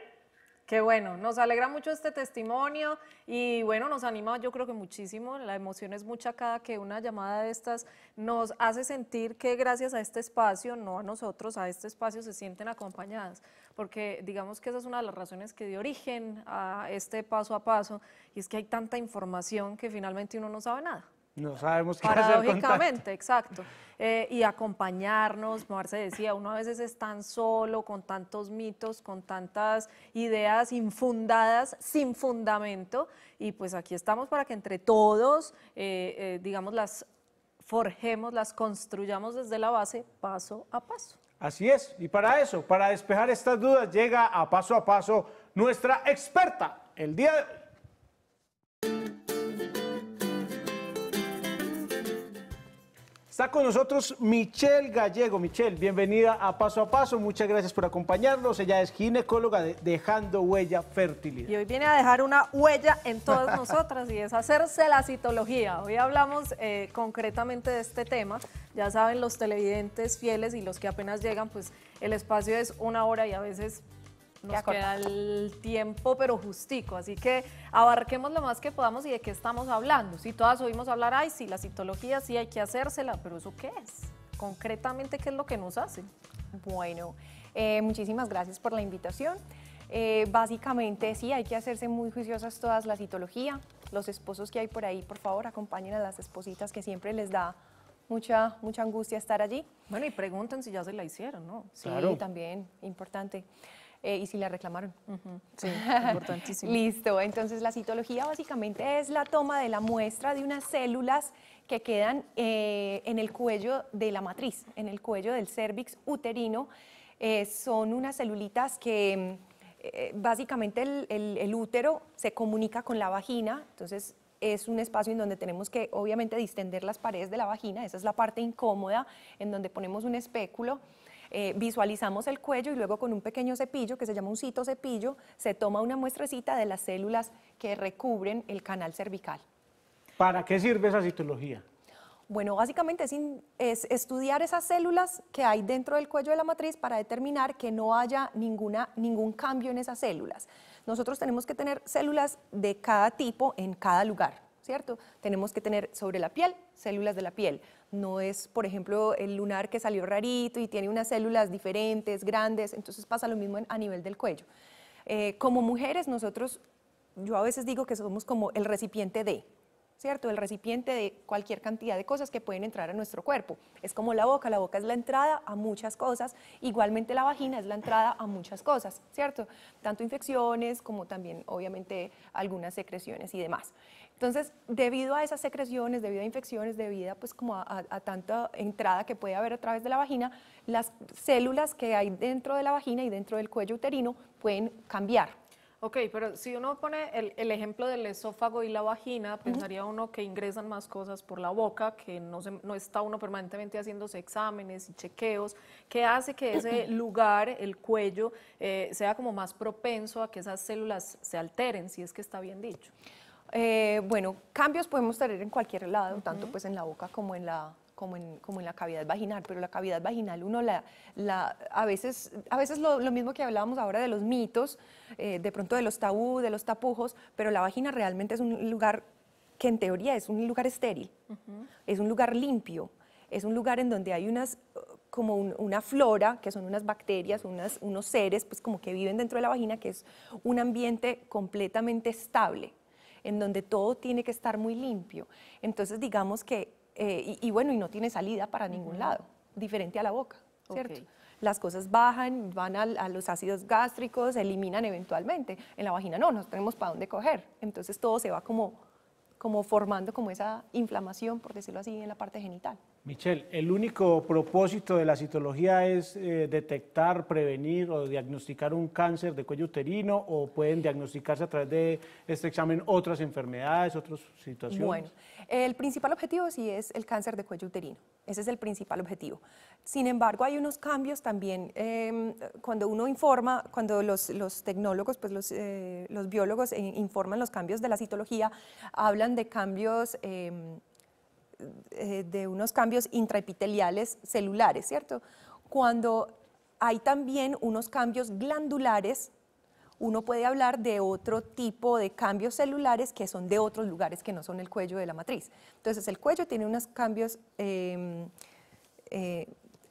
B: Qué bueno, nos alegra mucho este testimonio y bueno, nos anima yo creo que muchísimo, la emoción es mucha cada que una llamada de estas nos hace sentir que gracias a este espacio, no a nosotros, a este espacio se sienten acompañadas, porque digamos que esa es una de las razones que dio origen a este paso a paso y es que hay tanta información que finalmente uno no sabe nada.
A: No sabemos qué Paradójicamente,
B: exacto. Eh, y acompañarnos, Marce decía, uno a veces es tan solo, con tantos mitos, con tantas ideas infundadas, sin fundamento. Y pues aquí estamos para que entre todos, eh, eh, digamos, las forjemos, las construyamos desde la base, paso a paso.
A: Así es. Y para eso, para despejar estas dudas, llega a paso a paso nuestra experta el día de Está con nosotros Michelle Gallego. Michelle, bienvenida a Paso a Paso. Muchas gracias por acompañarnos. Ella es ginecóloga de Dejando Huella Fertilidad.
B: Y hoy viene a dejar una huella en todas nosotras y es hacerse la citología. Hoy hablamos eh, concretamente de este tema. Ya saben los televidentes fieles y los que apenas llegan, pues el espacio es una hora y a veces nos queda el tiempo, pero justico. Así que abarquemos lo más que podamos y de qué estamos hablando. Si todas oímos hablar, ay, sí, la citología sí hay que hacérsela, pero ¿eso qué es? Concretamente, ¿qué es lo que nos hace? Bueno, eh, muchísimas gracias por la invitación.
F: Eh, básicamente, sí, hay que hacerse muy juiciosas todas la citología. Los esposos que hay por ahí, por favor, acompañen a las espositas que siempre les da mucha, mucha angustia estar allí. Bueno, y pregunten si ya se la hicieron, ¿no? Sí, también, importante. Eh, y si la reclamaron. Sí, *laughs* importantísimo. Listo, entonces la citología básicamente es la toma de la muestra de unas células que quedan eh, en el cuello de la matriz, en el cuello del cérvix uterino. Eh, son unas celulitas que básicamente el, el, el útero se comunica con la vagina, entonces es un espacio en donde tenemos que obviamente distender las paredes de la vagina, esa es la parte incómoda, en donde ponemos un espéculo eh, visualizamos el cuello y luego con un pequeño cepillo que se llama un citocepillo se toma una muestrecita de las células que recubren el canal cervical.
A: ¿Para qué sirve esa citología?
F: Bueno, básicamente es, estudiar esas células que hay dentro del cuello de la matriz para determinar que no haya ningún cambio en esas células. Nosotros tenemos que tener células de cada tipo en cada lugar, ¿cierto? Tenemos que tener sobre la piel células de la piel, no es, por ejemplo, el lunar que salió rarito y tiene unas células diferentes, grandes, entonces pasa lo mismo a nivel del cuello. Eh, como mujeres, nosotros, yo a veces digo que somos como el recipiente de, ¿cierto? El recipiente de cualquier cantidad de cosas que pueden entrar a nuestro cuerpo. Es como la boca, la boca es la entrada a muchas cosas, igualmente la vagina es la entrada a muchas cosas, ¿cierto? Tanto infecciones como también obviamente algunas secreciones y demás. Entonces, debido a esas secreciones, debido a infecciones, debido pues como a, tanta entrada que puede haber a través de la vagina, las células que hay dentro de la vagina y dentro del cuello uterino pueden cambiar,
B: Ok, pero si uno pone el, el ejemplo del esófago y la vagina, pensaría uno que ingresan más cosas por la boca, que no, se, no está uno permanentemente haciéndose exámenes y chequeos, que hace que ese *clears throat* lugar, el cuello, eh, sea como más propenso a que esas células se alteren, si es que está bien dicho. Eh, bueno,
F: cambios podemos tener en cualquier lado, tanto pues en la boca como en la como en, la cavidad vaginal, pero la cavidad vaginal uno la, la a veces, a veces lo, mismo que hablábamos ahora de los mitos, eh, de pronto de los tabú, de los tapujos, pero la vagina realmente es un lugar que en teoría es un lugar estéril, es un lugar limpio, es un lugar en donde hay unas como una flora, que son unas bacterias, unas, unos seres, pues como que viven dentro de la vagina, que es un ambiente completamente estable, en donde todo tiene que estar muy limpio. Entonces, digamos que eh, y, bueno, y no tiene salida para ningún lado, diferente a la boca, ¿cierto? Las cosas bajan, van a, los ácidos gástricos, eliminan eventualmente. En la vagina no, no tenemos para dónde coger. Entonces todo se va como, formando como esa inflamación, por decirlo así, en la parte genital.
A: Michelle, ¿el único propósito de la citología es eh, detectar, prevenir o diagnosticar un cáncer de cuello uterino o pueden diagnosticarse a través de este examen otras enfermedades, otras situaciones? Bueno,
F: el principal objetivo sí es el cáncer de cuello uterino, ese es el principal objetivo. Sin embargo, hay unos cambios también, em, cuando uno informa, cuando los, tecnólogos, pues los, eh, biólogos eh, informan los cambios de la citología, hablan de cambios em, eh, de unos cambios intraepiteliales celulares, ¿cierto? Cuando hay también unos cambios glandulares uno puede hablar de otro tipo de cambios celulares que son de otros lugares que no son el cuello de la matriz. Entonces el cuello tiene unos cambios em, eh,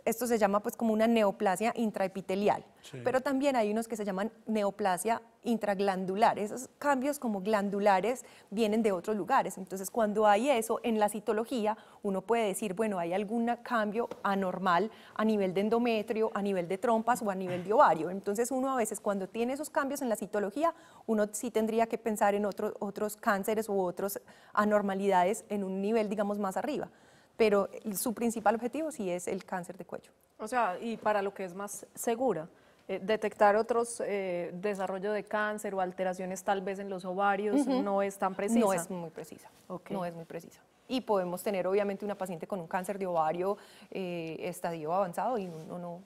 F: esto se llama pues como una neoplasia intraepitelial, pero también hay unos que se llaman neoplasia intraglandular. Esos cambios como glandulares vienen de otros lugares. Entonces, cuando hay eso en la citología, uno puede decir, bueno, hay algún cambio anormal a nivel de endometrio, a nivel de trompas o a nivel de ovario. Entonces, uno a veces cuando tiene esos cambios en la citología, uno sí tendría que pensar en otros otros cánceres u otras anormalidades en un nivel, digamos, más arriba pero su principal objetivo sí es el cáncer de cuello.
B: O sea, y para lo que es más segura, eh, detectar otros eh, desarrollo de cáncer o alteraciones tal vez en los ovarios no es tan precisa. No es
F: muy precisa, no es muy precisa. Y podemos tener obviamente una paciente con un cáncer de ovario eh,
B: estadio avanzado y uno no,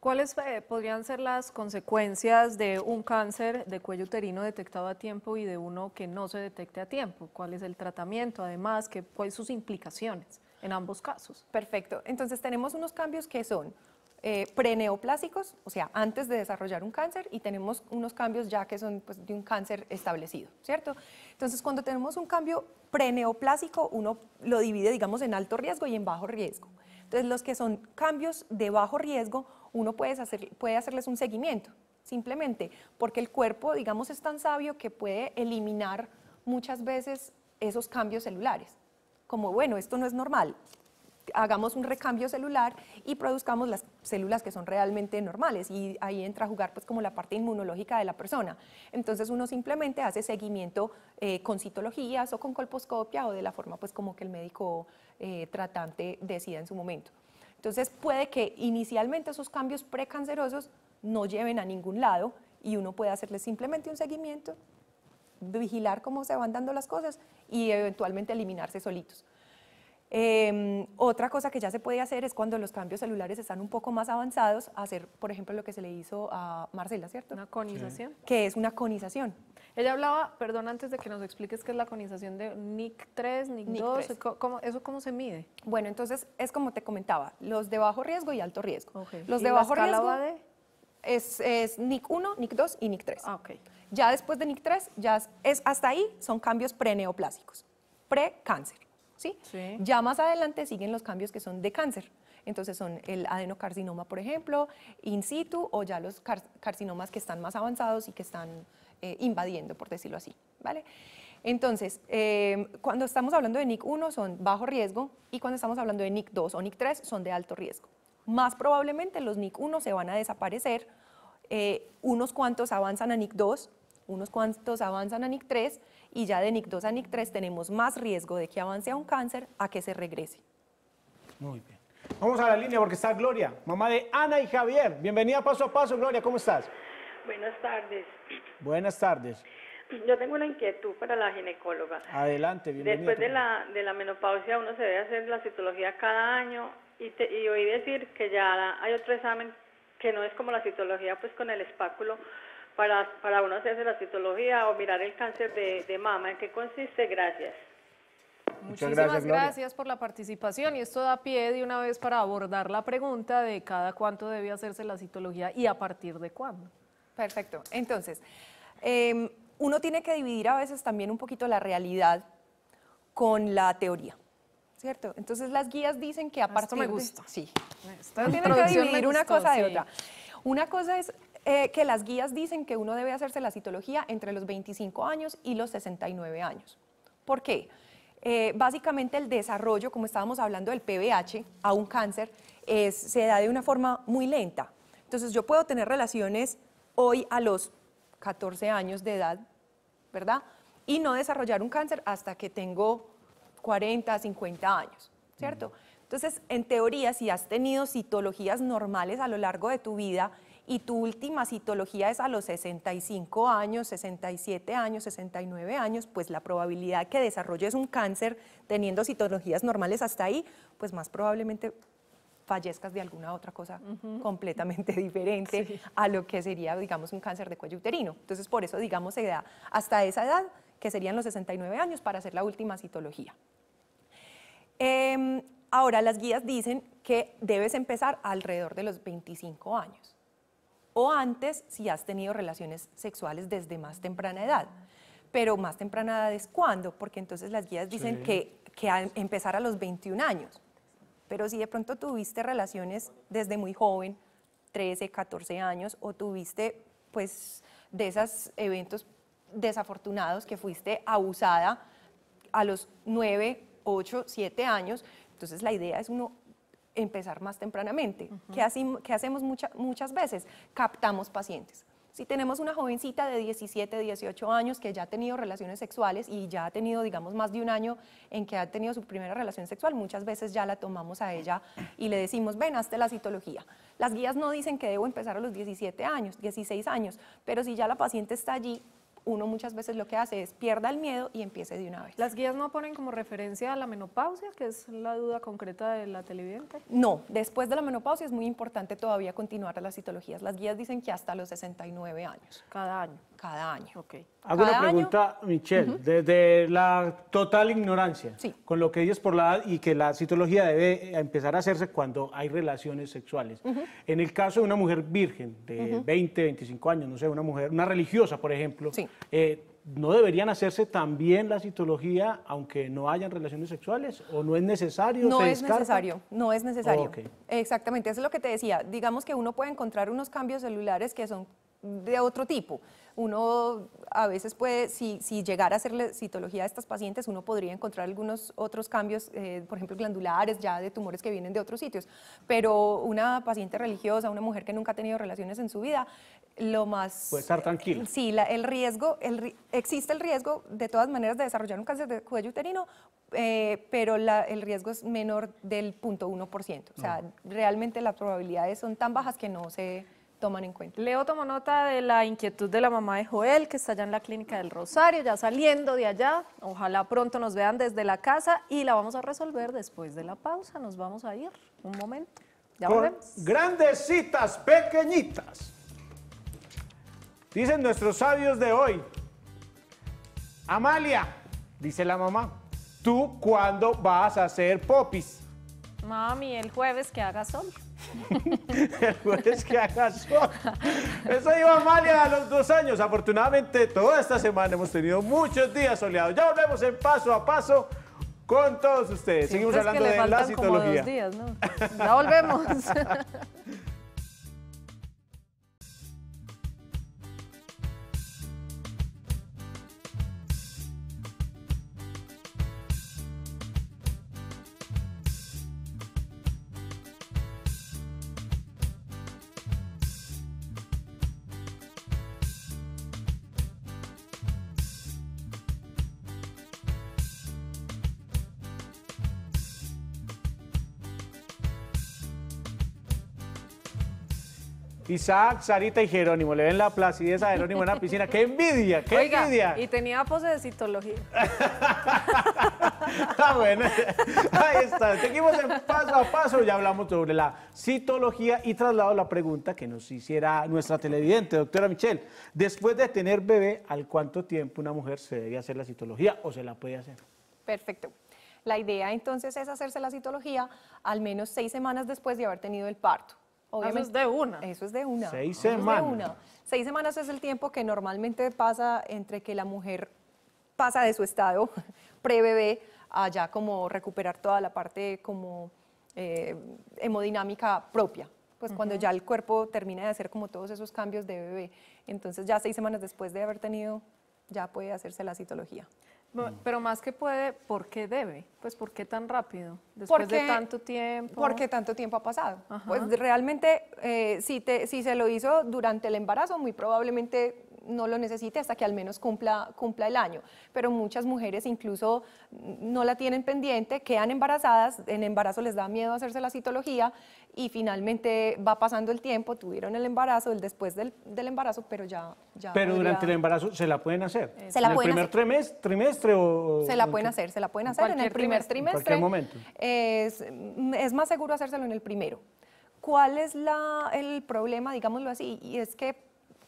B: ¿Cuáles eh, podrían ser las consecuencias de un cáncer de cuello uterino detectado a tiempo y de uno que no se detecte a tiempo? ¿Cuál es el tratamiento? Además, ¿qué, ¿cuáles sus implicaciones? en ambos casos. Perfecto. Entonces tenemos
F: unos cambios que son eh, preneoplásicos, o sea, antes de desarrollar un cáncer, y tenemos unos cambios ya que son pues, de un cáncer establecido, ¿cierto? Entonces, cuando tenemos un cambio preneoplásico, uno lo divide, digamos, en alto riesgo y en bajo riesgo. Entonces, los que son cambios de bajo riesgo, uno hacer, puede hacerles un seguimiento, simplemente, porque el cuerpo, digamos, es tan sabio que puede eliminar muchas veces esos cambios celulares como, bueno, esto no es normal, hagamos un recambio celular y produzcamos las células que son realmente normales y ahí entra a jugar pues como la parte inmunológica de la persona. Entonces uno simplemente hace seguimiento eh, con citologías o con colposcopia o de la forma pues como que el médico eh, tratante decida en su momento. Entonces puede que inicialmente esos cambios precancerosos no lleven a ningún lado y uno puede hacerle simplemente un seguimiento vigilar cómo se van dando las cosas y eventualmente eliminarse solitos. Em, otra cosa que ya se puede hacer es cuando los cambios celulares están un poco más avanzados, hacer, por ejemplo, lo que se le hizo a Marcela, ¿cierto? Una conización. Que es una conización.
B: Ella hablaba, perdón, antes de que nos expliques qué es la conización de NIC 3, NIC, 2, ¿eso cómo se mide? Bueno, entonces es como te comentaba,
F: los de bajo riesgo y alto riesgo. Los de bajo riesgo de? Es, es NIC 1, NIC 2 y NIC 3. Ah, okay. Ya después de NIC3, ya es, hasta ahí son cambios preneoplásicos, precáncer. ¿sí? ¿sí? Ya más adelante siguen los cambios que son de cáncer. Entonces son el adenocarcinoma, por ejemplo, in situ o ya los carcinomas que están más avanzados y que están eh, invadiendo, por decirlo así. ¿vale? Entonces, em, cuando estamos hablando de NIC1 son bajo riesgo y cuando estamos hablando de NIC2 o NIC3 son de alto riesgo. Más probablemente los NIC1 se van a desaparecer eh, unos cuantos avanzan a NIC 2, unos cuantos avanzan a NIC 3 y ya de NIC 2 a NIC 3 tenemos más riesgo de que avance a un cáncer a que se regrese.
A: Muy bien. Vamos a la línea porque está Gloria, mamá de Ana y Javier. Bienvenida paso a paso, Gloria, ¿cómo estás? Buenas tardes. Buenas tardes.
E: Yo tengo una inquietud para la ginecóloga.
A: Adelante, bienvenida. Después de
E: la, menopausia uno se debe hacer la citología cada año y, y oí decir que ya hay otro examen que no es como la citología, pues con el espáculo, para, para uno hacerse la citología o mirar el cáncer de, mama. ¿En qué consiste? Gracias.
B: Muchísimas gracias, por la participación y esto da pie de una vez para abordar la pregunta de cada cuánto debe hacerse la citología y a partir de cuándo. Perfecto.
F: Entonces, em, uno tiene que dividir a veces también un poquito la realidad con la teoría. ¿cierto? Entonces las guías dicen que aparte... Esto me gusta. sí.
B: Esto que dividir una cosa de otra.
F: Una cosa es eh, que las guías dicen que uno debe hacerse la citología entre los 25 años y los 69 años. ¿Por qué? Eh, básicamente el desarrollo, como estábamos hablando del PBH a un cáncer, se da de una forma muy lenta. Entonces yo puedo tener relaciones hoy a los 14 años de edad, ¿verdad? Y no desarrollar un cáncer hasta que tengo 40, 50 años, ¿cierto? Entonces, en teoría, si has tenido citologías normales a lo largo de tu vida y tu última citología es a los 65 años, 67 años, 69 años, pues la probabilidad que desarrolles un cáncer teniendo citologías normales hasta ahí, pues más probablemente fallezcas de alguna otra cosa completamente *laughs* diferente a lo que sería, digamos, un cáncer de cuello uterino. Entonces, por eso, digamos, se da hasta esa edad, que serían los 69 años, para hacer la última citología. Em, ahora, las guías dicen que debes empezar alrededor de los 25 años o antes si has tenido relaciones sexuales desde más temprana edad. Pero más temprana edad es cuándo, porque entonces las guías dicen que, que empezar a los 21 años. Pero si de pronto tuviste relaciones desde muy joven, 13, 14 años, o tuviste pues de esos eventos desafortunados que fuiste abusada a los 9, 8, 7 años. Entonces la idea es uno empezar más tempranamente. que ¿Qué, hacemos muchas veces? Captamos pacientes. Si tenemos una jovencita de 17, 18 años que ya ha tenido relaciones sexuales y ya ha tenido, digamos, más de un año en que ha tenido su primera relación sexual, muchas veces ya la tomamos a ella y le decimos, ven, hazte la citología. Las guías no dicen que debo empezar a los 17 años, 16 años, pero si ya la paciente está allí, uno muchas veces lo que hace es pierda el miedo y empiece de una vez. ¿Las guías no ponen como referencia a la menopausia, que es la duda concreta de la televidente? No, después de la menopausia es muy importante todavía continuar las citologías. Las guías dicen que hasta los 69 años. Cada año. Cada año. Ok. Hago una pregunta,
A: Michelle, desde la total ignorancia, con lo que dices por la y que la citología debe eh, empezar a hacerse cuando hay relaciones sexuales. En el caso de una mujer virgen de 20, 25 años, no sé, una mujer, una religiosa, por ejemplo, sí. Eh, ¿no deberían hacerse también la citología aunque no hayan relaciones sexuales? ¿O no es necesario? No es necesario,
F: no es necesario. Exactamente, es lo que te decía. Digamos que uno puede encontrar unos cambios celulares que son de otro tipo. Uno a veces puede, si, llegara a hacerle citología a estas pacientes, uno podría encontrar algunos otros cambios, eh, por ejemplo, glandulares, ya de tumores que vienen de otros sitios. Pero una paciente religiosa, una mujer que nunca ha tenido relaciones en su vida, lo más... Puede estar tranquilo. Eh, sí, el riesgo, existe el riesgo de todas maneras de desarrollar un cáncer de cuello uterino, eh, pero el riesgo es menor del 0.1%. O sea, ah.
B: realmente las probabilidades son tan bajas que no se toman en cuenta. Leo tomó nota de la inquietud de la mamá de Joel, que está allá en la clínica del Rosario, ya saliendo de allá. Ojalá pronto nos vean desde la casa y la vamos a resolver después de la pausa. Nos vamos a ir un momento.
A: De Con Grandes citas pequeñitas. Dicen nuestros sabios de hoy, Amalia, dice la mamá, ¿tú cuándo vas a hacer popis?
B: Mami, el jueves que haga sol. *laughs*
A: el jueves que haga sol. Eso dijo Amalia a los dos años. Afortunadamente, toda esta semana hemos tenido muchos días soleados. Ya volvemos en paso a paso con todos ustedes. Seguimos hablando es que de la citología. Días, ¿no? Ya volvemos. *laughs* Isaac, Sarita y Jerónimo. Le ven la placidez a Jerónimo en la piscina. ¡Qué envidia! ¡Qué envidia! Y
B: tenía pose de citología. *laughs*
A: Ah, bueno. Ahí está. Seguimos en paso a paso. Ya hablamos sobre la citología y traslado la pregunta que nos hiciera nuestra televidente, doctora Michelle. Después de tener bebé, ¿al cuánto tiempo una mujer se debe hacer la citología o se la puede hacer?
F: Perfecto. La idea entonces es hacerse la citología al menos seis semanas después de haber tenido el parto eso es de una. Eso es de una. Seis semanas. Seis semanas es el tiempo que normalmente pasa entre que la mujer pasa de su estado *laughs* pre-bebé a ya como recuperar toda la parte como eh, hemodinámica propia. Pues cuando ya el cuerpo termina de hacer como todos esos cambios de bebé. Entonces ya seis semanas después de haber tenido, ya puede hacerse la citología. Mm. Pero más que puede,
B: ¿por qué debe? Pues ¿por qué tan rápido? Después de tanto
F: tiempo. Porque tanto tiempo ha pasado. Pues realmente, eh, si, te, si se lo hizo durante el embarazo, muy probablemente no lo necesite hasta que al menos cumpla, cumpla el año. Pero muchas mujeres incluso no la tienen pendiente, quedan embarazadas, en embarazo les da miedo hacerse la citología y finalmente va pasando el tiempo, tuvieron el embarazo, el después del, embarazo, pero ya... ya pero durante el
A: embarazo se la pueden hacer. ¿En el primer Trimestre, o...? Se la pueden hacer,
F: se la pueden hacer en el primer trimestre. momento. Es, más seguro hacérselo en el primero. ¿Cuál es el problema, digámoslo así? Y es que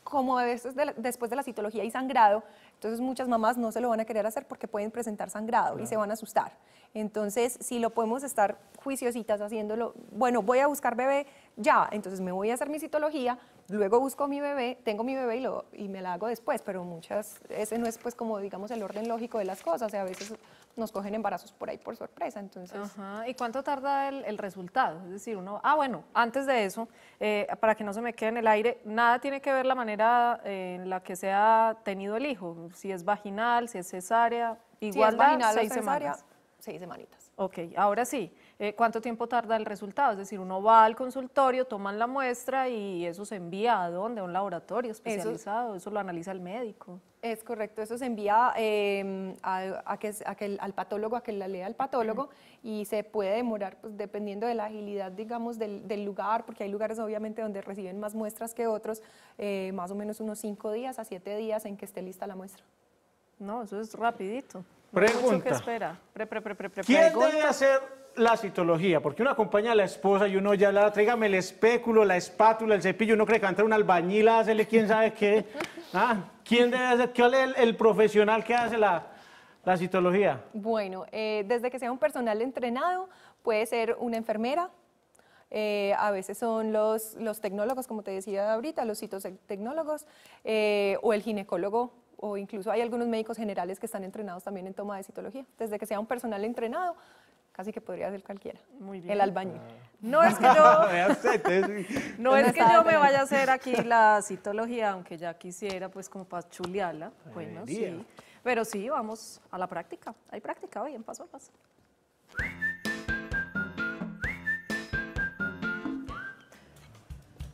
F: como veces después de la citología y sangrado, entonces muchas mamás no se lo van a querer hacer porque pueden presentar sangrado y se van a asustar. Entonces, si lo podemos estar juiciositas haciéndolo, bueno, voy a buscar bebé ya, entonces me voy a hacer mi citología Luego busco mi bebé, tengo mi bebé y, lo, y me la hago después, pero muchas, ese no es pues como digamos el orden lógico de las cosas, a veces nos
B: cogen embarazos por ahí por sorpresa, entonces. Ajá. ¿Y cuánto tarda el, el, resultado? Es decir, uno, ah, bueno, antes de eso, eh, para que no se me quede en el aire, nada tiene que ver la manera eh, en la que se ha tenido el hijo, si es vaginal, si es cesárea, igual si vaginal, seis cesárea, semanas.
F: Seis semanitas.
B: Ok, ahora sí. Eh, ¿cuánto tiempo tarda el resultado? Es decir, uno va al consultorio, toman la muestra y eso se envía a dónde, a un laboratorio especializado, eso, lo analiza el médico. Es correcto, eso se envía em, a, que, al patólogo,
F: a que la lea el patólogo y se puede demorar pues, dependiendo de la agilidad, digamos, del, lugar, porque hay lugares obviamente donde reciben más muestras que otros, eh, más o menos unos 5 días a 7 días en que esté lista la muestra.
B: No, eso es rapidito.
A: Pregunta. mucho que espera. ¿Quién debe hacer la citología? Porque uno acompaña a la esposa y uno ya la tráigame el espéculo, la espátula, el cepillo, uno cree que va a entrar un albañil a hacerle quién sabe qué. *laughs* Ah, ¿Quién debe hacer? ¿Cuál es el, profesional que hace la, la citología?
F: Bueno, eh, desde que sea un personal entrenado, puede ser una enfermera, eh, a veces son los, los tecnólogos, como te decía ahorita, los citotecnólogos, eh, o el ginecólogo, o incluso hay algunos médicos generales que están entrenados también en toma de citología. Desde que sea un personal entrenado, así que podría ser cualquiera. El albañil. Ah.
B: No es que yo, *laughs* *laughs* no es que yo me vaya a hacer aquí la citología, aunque ya quisiera, pues como para chulearla. Bueno, sí. Pero sí, vamos a la práctica. Hay práctica hoy en Paso a Paso.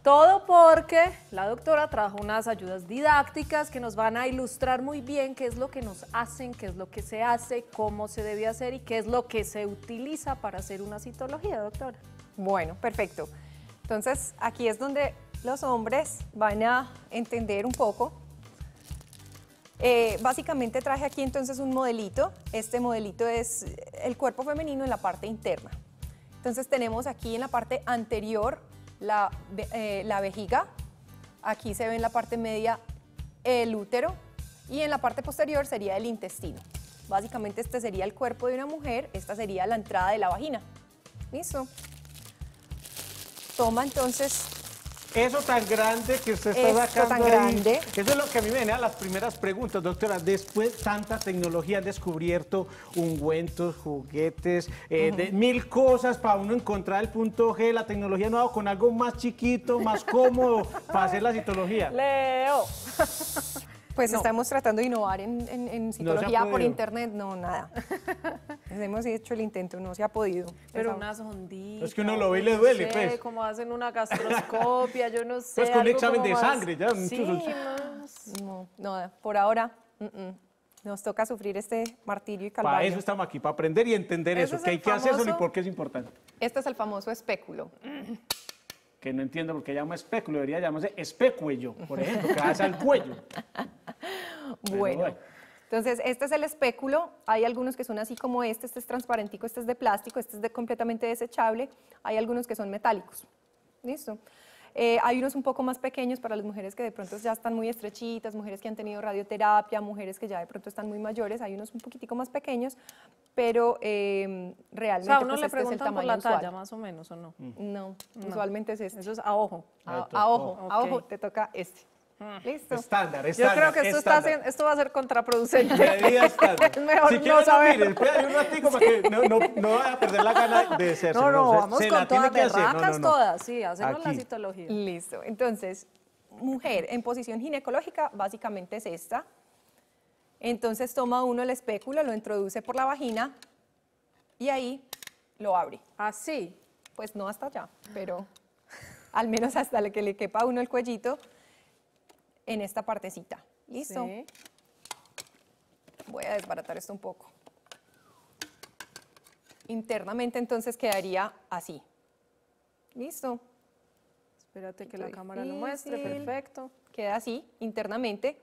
B: Todo porque la doctora trajo unas ayudas didácticas que nos van a ilustrar muy bien qué es lo que nos hacen, qué es lo que se hace, cómo se debe hacer y qué es lo que se utiliza para hacer una citología, doctora. Bueno, perfecto.
F: Entonces, aquí es donde los hombres van a entender un poco. Eh, básicamente traje aquí entonces un modelito. Este modelito es el cuerpo femenino en la parte interna. Entonces tenemos aquí en la parte anterior eh, la, vejiga, aquí se ve en la parte media el útero y en la parte posterior sería el intestino. Básicamente este sería el cuerpo de una mujer, esta sería la entrada de la vagina. ¿Listo?
A: Toma entonces eso tan grande que usted está acá sacando tan grande. Eso es lo que a mí me viene a las primeras preguntas, doctora. Después tanta tecnología han descubierto ungüentos, juguetes, eh, mil cosas para uno encontrar el punto G. La tecnología no con algo más chiquito, más cómodo para hacer la citología. *laughs*
B: Leo.
F: Pues estamos tratando de innovar en, en, psicología por internet, no, nada. *laughs* Hemos hecho el intento, no se ha podido. Pero
B: unas onditas. Es que uno lo ve y le duele, pues. Como hacen una *laughs* gastroscopia, yo no sé. Pues con un examen de sangre, ya. Sí, muchos...
F: No, nada, por ahora, mm, mm. nos toca sufrir este martirio y calvario. Para eso
A: estamos aquí, para aprender y entender eso, ¿Qué que hay que hacer y por qué es importante.
F: Este es el famoso espéculo. *clears throat*
A: que no entiendo por qué llama espéculo, debería llamarse especuello, por ejemplo, que hace el cuello.
B: *laughs*
A: bueno.
F: Entonces, este es el espéculo, hay algunos que son así como este, este es transparentico, este es de plástico, este es completamente desechable, hay algunos que son metálicos. ¿Listo? Eh, hay unos un poco más pequeños para las mujeres que de pronto ya están muy estrechitas, mujeres que han tenido radioterapia, mujeres que ya de pronto están muy mayores, hay unos un poquitico más pequeños, pero em, realmente o uno pues le este por la talla
B: más o menos o no. No,
F: usualmente es este. Eso es a ojo. Ah, a, ojo, oh, a ojo, te toca este. Ah. Listo. Estándar,
A: Yo creo que esto,
B: va a ser contraproducente. *laughs* Medida estándar. *laughs* es mejor si no saber. un
A: para que no, no,
B: vaya a perder la gana de ser. No, no, vamos con todas, berracas no, todas, sí, hacemos la citología.
F: Listo, entonces, mujer en posición ginecológica básicamente es esta. Entonces toma uno el espéculo, lo introduce por la vagina y ahí lo abre. Así. Pues no hasta allá, pero al menos hasta que le quepa uno el cuellito en esta partecita. ¿Listo? Voy a desbaratar esto un poco. Internamente entonces quedaría así. ¿Listo?
B: Espérate que la cámara lo muestre, perfecto.
F: Queda así, internamente.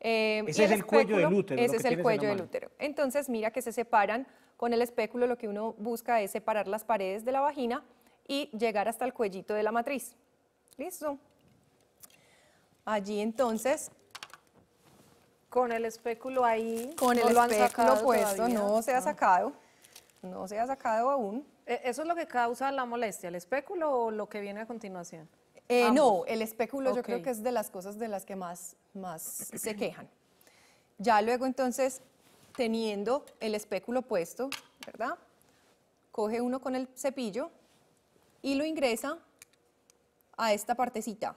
F: Eh, ese es el, cuello del útero. Ese es el cuello del útero. Entonces, mira que se separan con el espéculo, lo que uno busca es separar las paredes de la vagina y llegar hasta el cuellito de la matriz. ¿Listo? Allí entonces...
B: Con el espéculo ahí. Con el no puesto, no se ha ah.
F: sacado. No
B: se ha sacado aún. Eh, ¿Eso es lo que causa la molestia, el espéculo o lo que viene a continuación? Eh, no, el
F: espéculo yo creo que es de las cosas de las que más, más se quejan. Ya luego entonces, teniendo el espéculo puesto, ¿verdad? Coge uno con el cepillo y lo ingresa a esta partecita,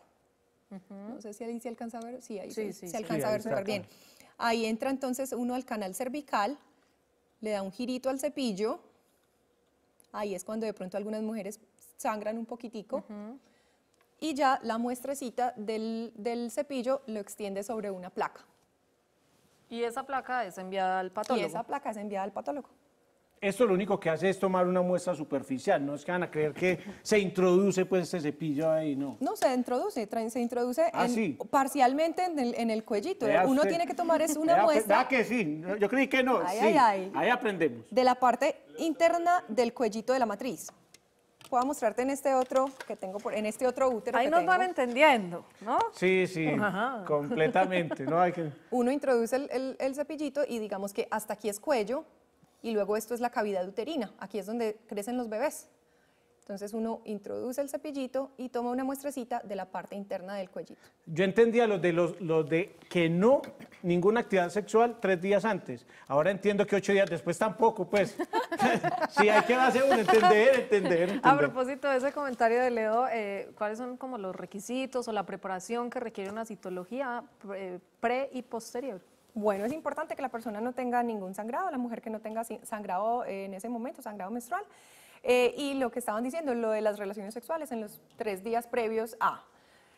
F: no sé si ahí se alcanza a ver. Sí, ahí se, alcanza a ver bien. Ahí entra entonces uno al canal cervical, le da un girito al cepillo. Ahí es cuando de pronto algunas mujeres sangran un poquitico. Y ya la muestrecita del, del cepillo lo extiende sobre una placa.
B: ¿Y esa placa es enviada al patólogo? Y esa placa es enviada al patólogo.
A: Esto lo único que hace es tomar una muestra superficial, no es que van a creer que se introduce pues este cepillo ahí, no.
F: No, se introduce, se introduce ah, parcialmente en el, en cuellito. Uno tiene que tomar es *laughs* una pues, muestra. Ya que
A: sí, yo creí que no. Ahí, aprendemos.
F: De la parte interna del cuellito de la matriz puedo mostrarte en este otro que tengo por, en este otro útero. Ahí nos van entendiendo,
B: ¿no?
A: Sí, sí, completamente. ¿no? Hay que...
F: Uno introduce el cepillito y digamos que hasta aquí es cuello, y luego esto es la cavidad uterina, aquí es donde crecen los bebés. Entonces uno introduce el cepillito y toma una muestrecita de la parte interna del cuellito.
A: Yo entendía los de, los, los de que no, ninguna actividad sexual tres días antes. Ahora entiendo que ocho días después tampoco, pues. si *laughs* hay que hacer un entender, entender, A propósito
B: de ese comentario de Leo, eh, ¿cuáles son como los requisitos o la preparación que requiere una citología eh,
F: pre y posterior? Bueno, es importante que la persona no tenga ningún sangrado, la mujer que no tenga sangrado eh, en ese momento, sangrado menstrual. Eh, y lo que estaban diciendo, lo de las relaciones sexuales en los tres días previos a.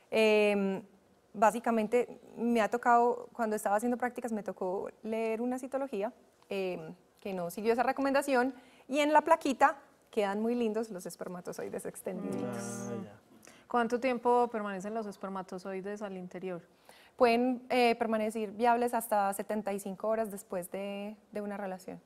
F: Em, básicamente me ha tocado, cuando estaba haciendo prácticas, me tocó leer una citología em, que no siguió esa recomendación y en la plaquita quedan muy lindos los espermatozoides extendidos.
B: Ah, ¿Cuánto tiempo permanecen los espermatozoides al interior? pueden eh,
F: permanecer viables hasta 75 horas después de, de una relación.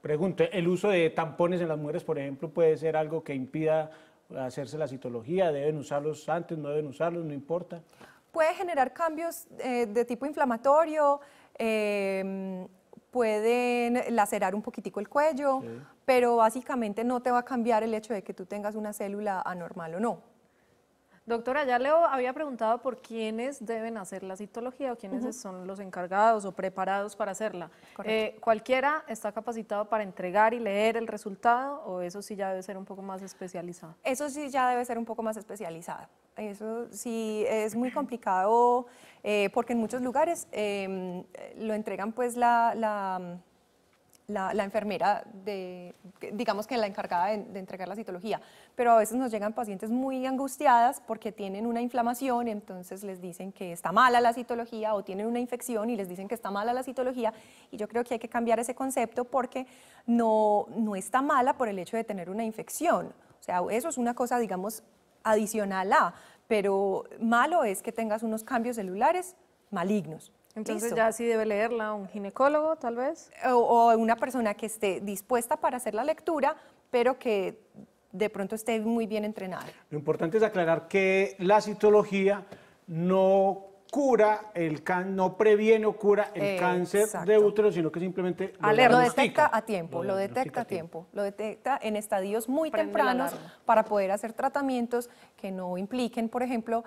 A: Pregunto, ¿el uso de tampones en las mujeres, por ejemplo, puede ser algo que impida hacerse la citología? ¿Deben usarlos antes? ¿No deben usarlos? ¿No importa?
F: Puede generar cambios eh, de tipo inflamatorio, em, pueden lacerar un poquitico el cuello, pero básicamente no te va a cambiar el hecho de que tú tengas una célula anormal
B: o no. Doctora, ya le había preguntado por quiénes deben hacer la citología o quiénes son los encargados o preparados para hacerla. Eh, ¿Cualquiera está capacitado para entregar y leer el resultado o eso sí ya debe ser un poco más especializado?
F: Eso sí ya debe ser un poco más especializado. Eso sí es muy complicado eh, porque en muchos lugares em, lo entregan pues la la, enfermera, digamos que la encargada de, entregar la citología, pero a veces nos llegan pacientes muy angustiadas porque tienen una inflamación, entonces les dicen que está mala la citología o tienen una infección y les dicen que está mala la citología y yo creo que hay que cambiar ese concepto porque no, no está mala por el hecho de tener una infección. O sea, eso es una cosa, digamos, adicional a, pero malo es que tengas unos cambios celulares malignos. Entonces ya sí debe leerla un ginecólogo, tal vez. o, una persona que esté dispuesta para hacer la lectura, pero que de pronto esté muy bien entrenada.
A: Lo importante es aclarar que la citología no cura el cáncer, no previene o cura el eh, cáncer de útero, sino que simplemente lo, detecta
F: a tiempo, lo, detecta a tiempo. lo detecta en estadios muy tempranos para poder hacer tratamientos que no impliquen, por ejemplo,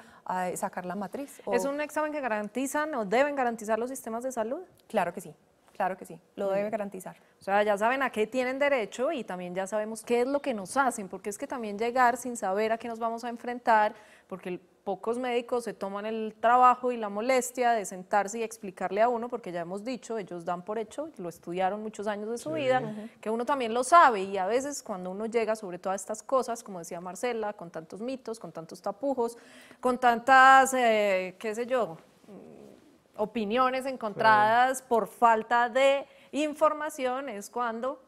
F: sacar la matriz. ¿Es un
B: examen que garantizan o deben garantizar los sistemas de salud?
F: Claro que sí. Claro que sí, lo deben garantizar.
B: O sea, ya saben a qué tienen derecho y también ya sabemos qué es lo que nos hacen, porque es que también llegar sin saber a qué nos vamos a enfrentar, porque pocos médicos se toman el trabajo y la molestia de sentarse y explicarle a uno, porque ya hemos dicho, ellos dan por hecho, lo estudiaron muchos años de su vida, que uno también lo sabe y a veces cuando uno llega sobre todas estas cosas, como decía Marcela, con tantos mitos, con tantos tapujos, con tantas, eh, qué sé yo, mm, opiniones encontradas por falta de información, es cuando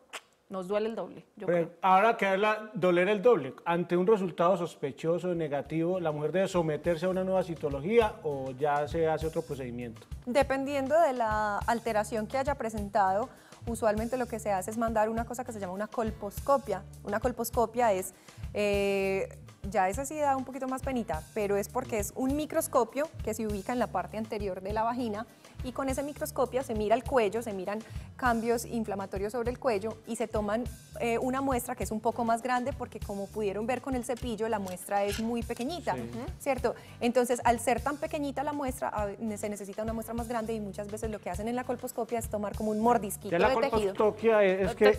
B: nos duele el doble. Pues,
A: ahora que doler el doble, ante un resultado sospechoso, negativo, ¿la mujer debe someterse a una nueva citología o ya se hace otro procedimiento?
F: Dependiendo de la alteración que haya presentado, usualmente lo que se hace es mandar una cosa que se llama una colposcopia. Una colposcopia es, eh, ya esa sí da un poquito más penita, pero es porque es un microscopio que se ubica en la parte anterior de la vagina y con ese microscopio se mira el cuello, se miran cambios inflamatorios sobre el cuello y se toman eh, una muestra que es un poco más grande porque como pudieron ver con el cepillo, la muestra es muy pequeñita, ¿cierto? Entonces, al ser tan pequeñita la muestra, se necesita una muestra más grande y muchas veces lo que hacen en la colposcopia es tomar como un mordisquito de tejido.
A: Es, que es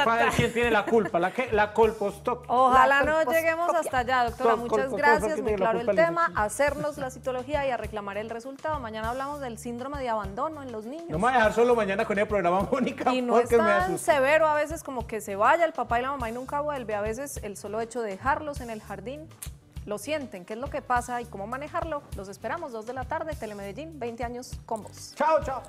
A: para quien tiene la culpa, la, que, la
B: Ojalá no lleguemos hasta allá, doctora. Muchas gracias, muy claro el tema, hacernos la citología y a reclamar el resultado. Mañana hablamos del síndrome de abandono en los niños.
A: No me voy a dejar solo mañana con el programa, *laughs* Mónica. Y no es tan
B: severo a veces como que se vaya el papá y la mamá y nunca vuelve. A veces el solo hecho de dejarlos en el jardín lo sienten, qué es lo que pasa y cómo manejarlo. Los esperamos dos de la tarde, Telemedellín, 20 años con vos.
A: Chao, chao.